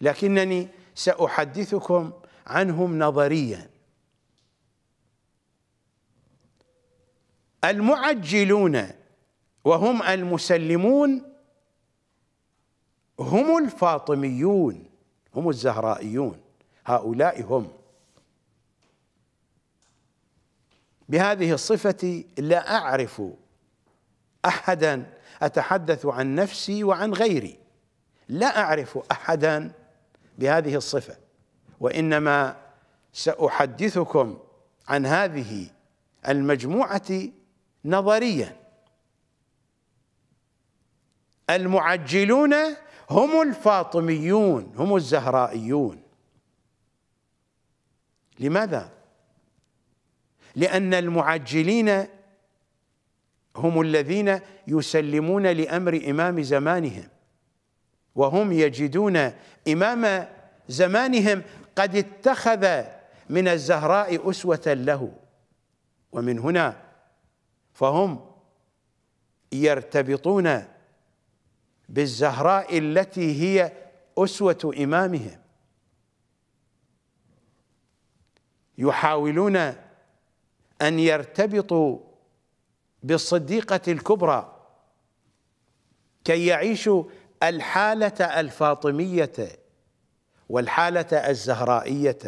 لكنني سأحدثكم عنهم نظريا المعجلون وهم المسلمون هم الفاطميون هم الزهرائيون هؤلاء هم بهذه الصفة لا أعرف أحدا أتحدث عن نفسي وعن غيري لا أعرف أحدا بهذه الصفة وإنما سأحدثكم عن هذه المجموعة نظريا المعجلون هم الفاطميون هم الزهرائيون لماذا؟ لأن المعجلين هم الذين يسلمون لامر امام زمانهم وهم يجدون امام زمانهم قد اتخذ من الزهراء اسوه له ومن هنا فهم يرتبطون بالزهراء التي هي اسوه امامهم يحاولون ان يرتبطوا بالصديقة الكبرى كي يعيشوا الحالة الفاطمية والحالة الزهرائية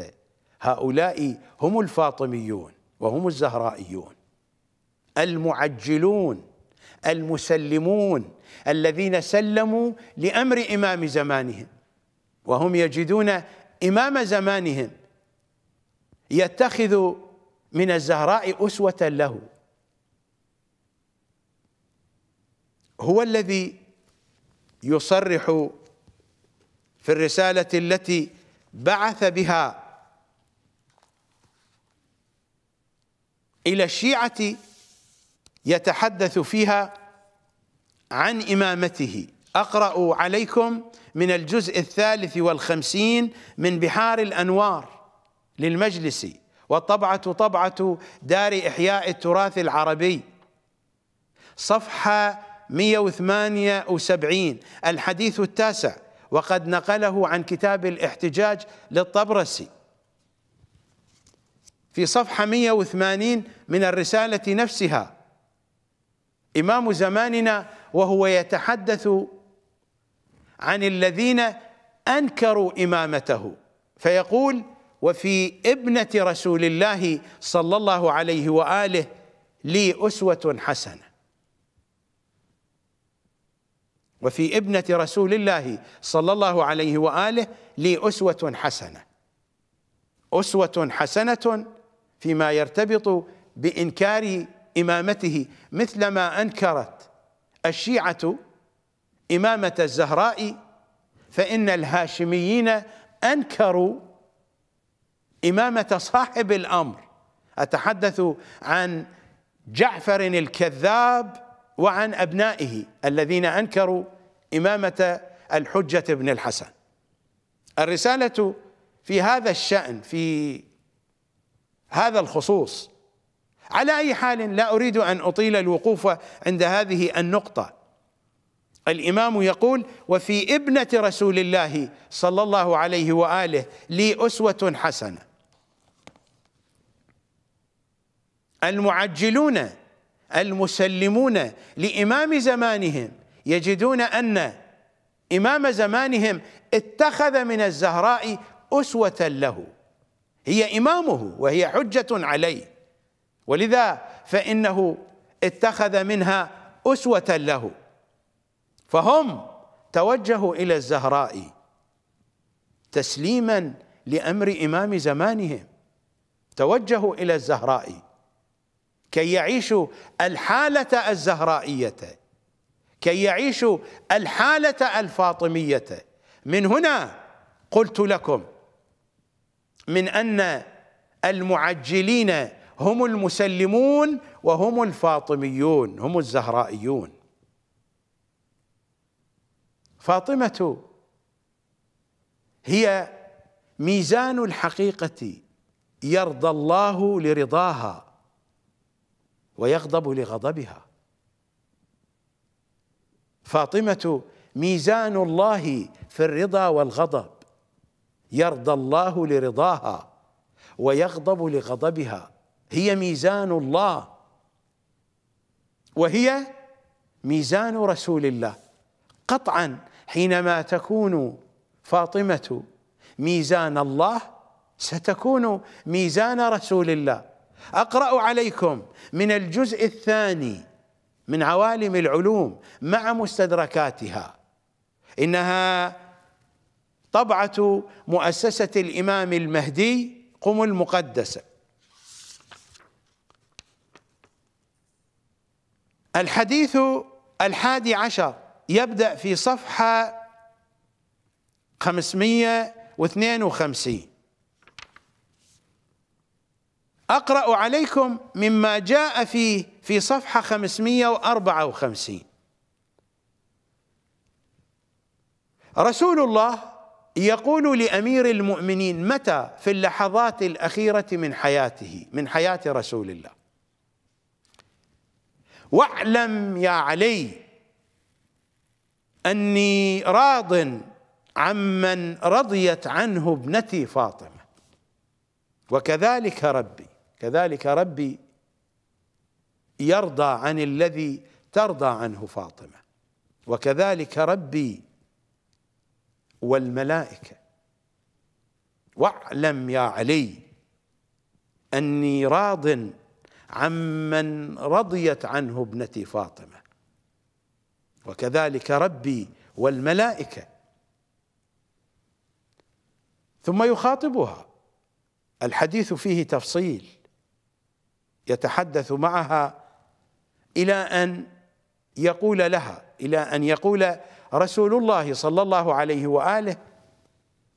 هؤلاء هم الفاطميون وهم الزهرائيون المعجلون المسلمون الذين سلموا لأمر إمام زمانهم وهم يجدون إمام زمانهم يتخذ من الزهراء أسوة له هو الذي يصرح في الرسالة التي بعث بها إلى الشيعة يتحدث فيها عن إمامته أقرأ عليكم من الجزء الثالث والخمسين من بحار الأنوار للمجلس والطبعة طبعة دار إحياء التراث العربي صفحة 178 الحديث التاسع وقد نقله عن كتاب الاحتجاج للطبرسي في صفحة 180 من الرسالة نفسها إمام زماننا وهو يتحدث عن الذين أنكروا إمامته فيقول وفي ابنة رسول الله صلى الله عليه وآله لي أسوة حسنة وفي ابنة رسول الله صلى الله عليه وآله لي أسوة حسنة أسوة حسنة فيما يرتبط بإنكار إمامته مثلما أنكرت الشيعة إمامة الزهراء فإن الهاشميين أنكروا إمامة صاحب الأمر أتحدث عن جعفر الكذاب وعن أبنائه الذين أنكروا إمامة الحجة بن الحسن الرسالة في هذا الشأن في هذا الخصوص على أي حال لا أريد أن أطيل الوقوف عند هذه النقطة الإمام يقول وفي ابنة رسول الله صلى الله عليه وآله لي أسوة حسنة المعجلون المسلمون لامام زمانهم يجدون ان امام زمانهم اتخذ من الزهراء اسوه له هي امامه وهي حجه عليه ولذا فانه اتخذ منها اسوه له فهم توجهوا الى الزهراء تسليما لامر امام زمانهم توجهوا الى الزهراء كي يعيشوا الحالة الزهرائية كي يعيشوا الحالة الفاطمية من هنا قلت لكم من أن المعجلين هم المسلمون وهم الفاطميون هم الزهرائيون فاطمة هي ميزان الحقيقة يرضى الله لرضاها ويغضب لغضبها فاطمه ميزان الله في الرضا والغضب يرضى الله لرضاها ويغضب لغضبها هي ميزان الله وهي ميزان رسول الله قطعا حينما تكون فاطمه ميزان الله ستكون ميزان رسول الله أقرأ عليكم من الجزء الثاني من عوالم العلوم مع مستدركاتها إنها طبعة مؤسسة الإمام المهدي قم المقدسة الحديث الحادي عشر يبدأ في صفحة 552 أقرأ عليكم مما جاء في في صفحة 554 رسول الله يقول لأمير المؤمنين متى في اللحظات الأخيرة من حياته من حياة رسول الله واعلم يا علي أني راض عمن رضيت عنه ابنتي فاطمة وكذلك ربي كذلك ربي يرضى عن الذي ترضى عنه فاطمة وكذلك ربي والملائكة واعلم يا علي أني راض عمن رضيت عنه ابنتي فاطمة وكذلك ربي والملائكة ثم يخاطبها الحديث فيه تفصيل يتحدث معها إلى أن يقول لها إلى أن يقول رسول الله صلى الله عليه وآله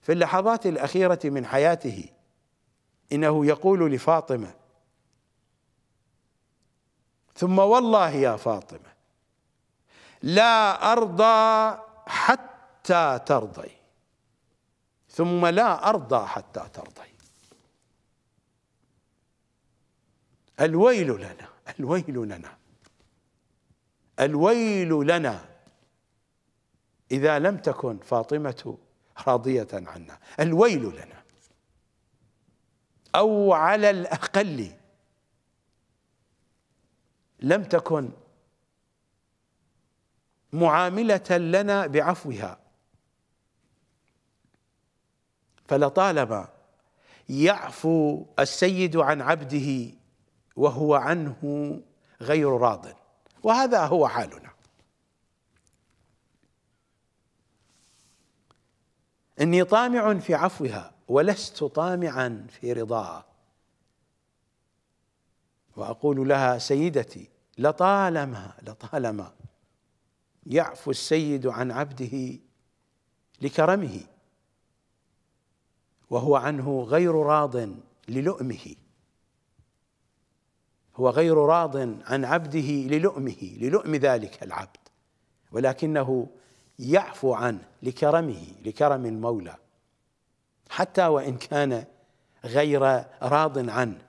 في اللحظات الأخيرة من حياته إنه يقول لفاطمة ثم والله يا فاطمة لا أرضى حتى ترضي ثم لا أرضى حتى ترضي الويل لنا الويل لنا الويل لنا إذا لم تكن فاطمة راضية عنا الويل لنا أو على الأقل لم تكن معاملة لنا بعفوها فلطالما يعفو السيد عن عبده وهو عنه غير راض وهذا هو حالنا اني طامع في عفوها ولست طامعا في رضاها واقول لها سيدتي لطالما لطالما يعفو السيد عن عبده لكرمه وهو عنه غير راض للؤمه هو غير راض عن عبده للؤمه للؤم ذلك العبد ولكنه يعفو عنه لكرمه لكرم المولى حتى وان كان غير راض عنه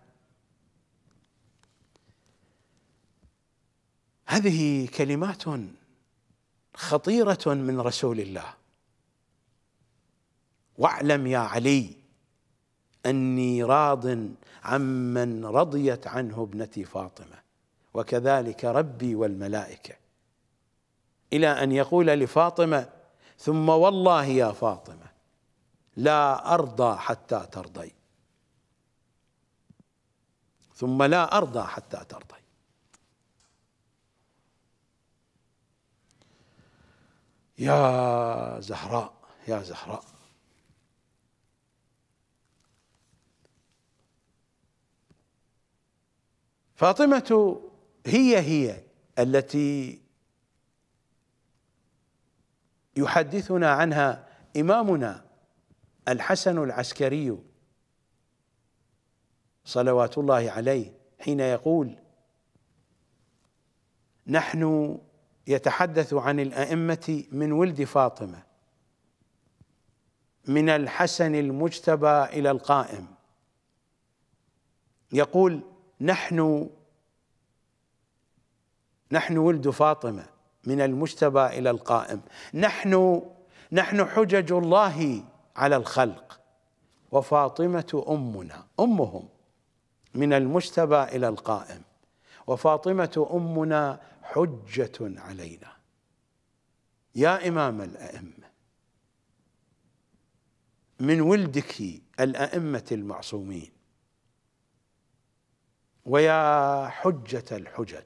هذه كلمات خطيره من رسول الله واعلم يا علي أني راض عمن رضيت عنه ابنتي فاطمة وكذلك ربي والملائكة إلى أن يقول لفاطمة ثم والله يا فاطمة لا أرضى حتى ترضي ثم لا أرضى حتى ترضي يا زهراء يا زهراء فاطمة هي هي التي يحدثنا عنها إمامنا الحسن العسكري صلوات الله عليه حين يقول نحن يتحدث عن الأئمة من ولد فاطمة من الحسن المجتبى إلى القائم يقول نحن نحن ولد فاطمة من المجتبى إلى القائم نحن نحن حجج الله على الخلق وفاطمة أمنا أمهم من المجتبى إلى القائم وفاطمة أمنا حجة علينا يا إمام الأئمة من ولدك الأئمة المعصومين ويا حجة الحجج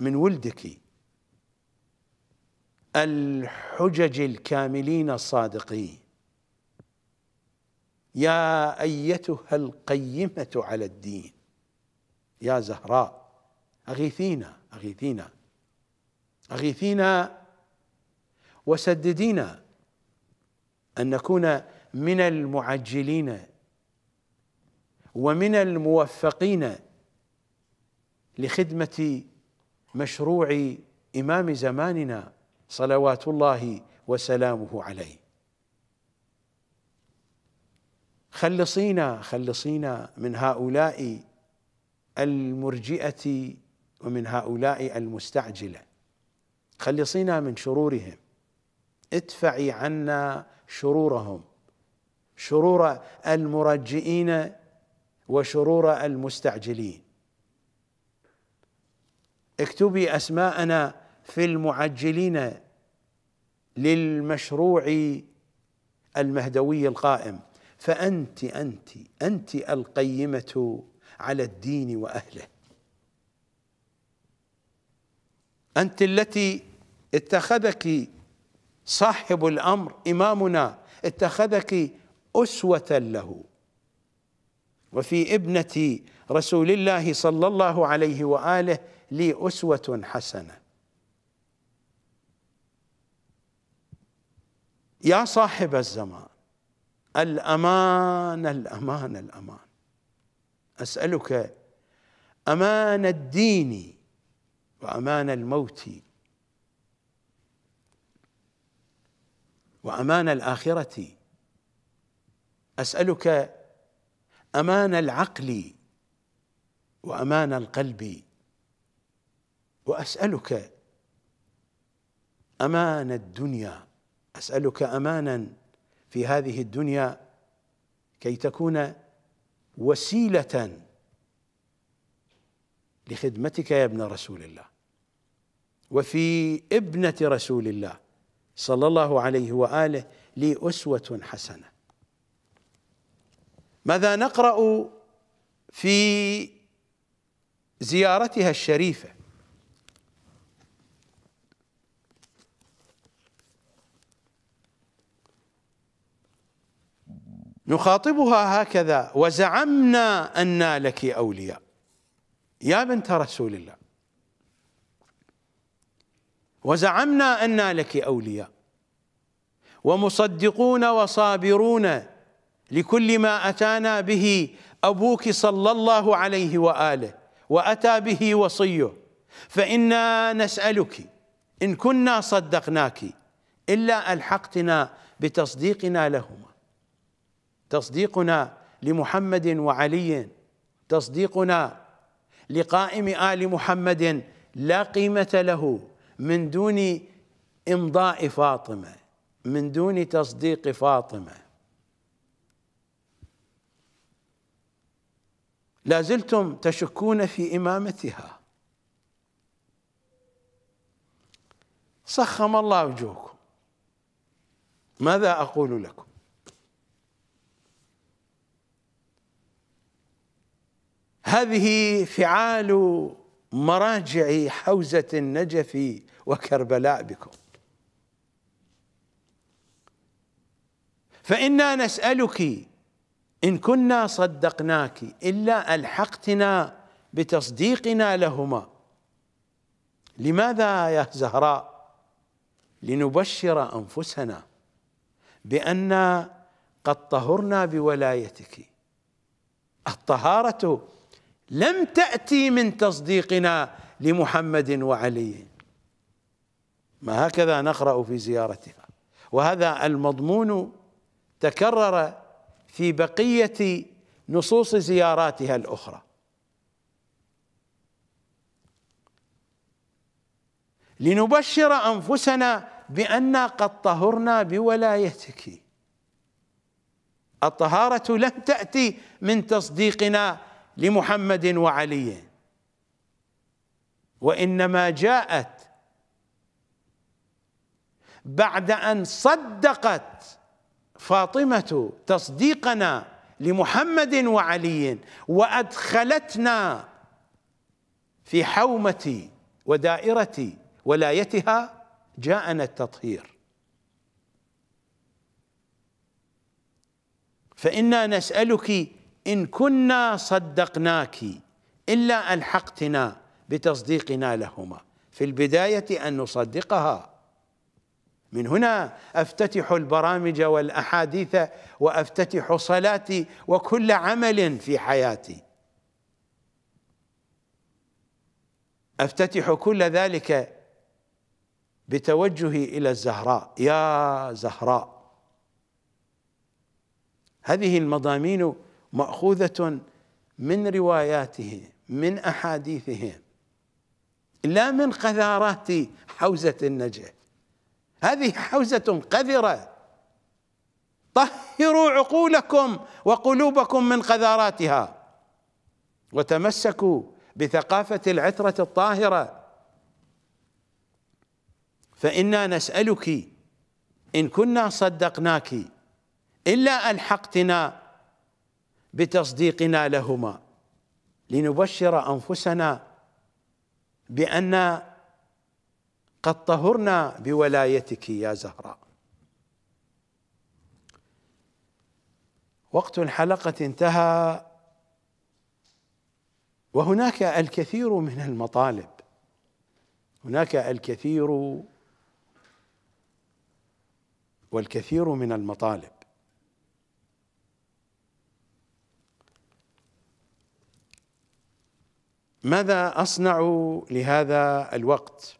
من ولدك الحجج الكاملين الصادقين يا أيتها القيمة على الدين يا زهراء أغيثينا أغيثينا أغيثينا وسددينا أن نكون من المعجلين ومن الموفقين لخدمه مشروع امام زماننا صلوات الله وسلامه عليه خلصينا خلصينا من هؤلاء المرجئه ومن هؤلاء المستعجله خلصينا من شرورهم ادفعي عنا شرورهم شرور المرجئين وشرور المستعجلين اكتبي اسماءنا في المعجلين للمشروع المهدوي القائم فانت انت انت القيمه على الدين واهله انت التي اتخذك صاحب الامر امامنا اتخذك اسوه له وفي ابنة رسول الله صلى الله عليه واله لي اسوة حسنة. يا صاحب الزمان الامان الامان الامان اسالك امان الدين وامان الموت وامان الاخره اسالك امان العقل وامان القلب واسالك امان الدنيا اسالك امانا في هذه الدنيا كي تكون وسيله لخدمتك يا ابن رسول الله وفي ابنه رسول الله صلى الله عليه واله لي اسوه حسنه ماذا نقرا في زيارتها الشريفه نخاطبها هكذا وزعمنا أنا لك أولياء يا بنت رسول الله وزعمنا أنا لك أولياء ومصدقون وصابرون لكل ما أتانا به أبوك صلى الله عليه وآله وأتى به وصيه فإنا نسألك إن كنا صدقناك إلا ألحقتنا بتصديقنا لهما تصديقنا لمحمد وعلي تصديقنا لقائم آل محمد لا قيمة له من دون إمضاء فاطمة من دون تصديق فاطمه لازلتم تشكون في إمامتها صخم الله وجوهكم ماذا أقول لكم هذه فعال مراجع حوزة النجف وكربلاء بكم فإنا نسألك إن كنا صدقناك إلا ألحقتنا بتصديقنا لهما لماذا يا زهراء لنبشر أنفسنا بأن قد طهرنا بولايتك الطهارة لم تأتي من تصديقنا لمحمد وعلي ما هكذا نقرأ في زيارتها وهذا المضمون تكرر في بقية نصوص زياراتها الأخرى لنبشر أنفسنا بأننا قد طهرنا بولايتك الطهارة لن تأتي من تصديقنا لمحمد وعلي وإنما جاءت بعد أن صدقت فاطمه تصديقنا لمحمد وعلي وادخلتنا في حومه ودائره ولايتها جاءنا التطهير فانا نسالك ان كنا صدقناك الا الحقتنا بتصديقنا لهما في البدايه ان نصدقها من هنا افتتح البرامج والاحاديث وافتتح صلاتي وكل عمل في حياتي افتتح كل ذلك بتوجهي الى الزهراء يا زهراء هذه المضامين ماخوذه من رواياته من احاديثهم لا من قذارات حوزه النجاه هذه حوزة قذرة طهروا عقولكم وقلوبكم من قذاراتها وتمسكوا بثقافة العثره الطاهرة فإنا نسألك إن كنا صدقناك إلا ألحقتنا بتصديقنا لهما لنبشر أنفسنا بأن قد طهرنا بولايتك يا زهراء وقت الحلقة انتهى وهناك الكثير من المطالب هناك الكثير والكثير من المطالب ماذا اصنع لهذا الوقت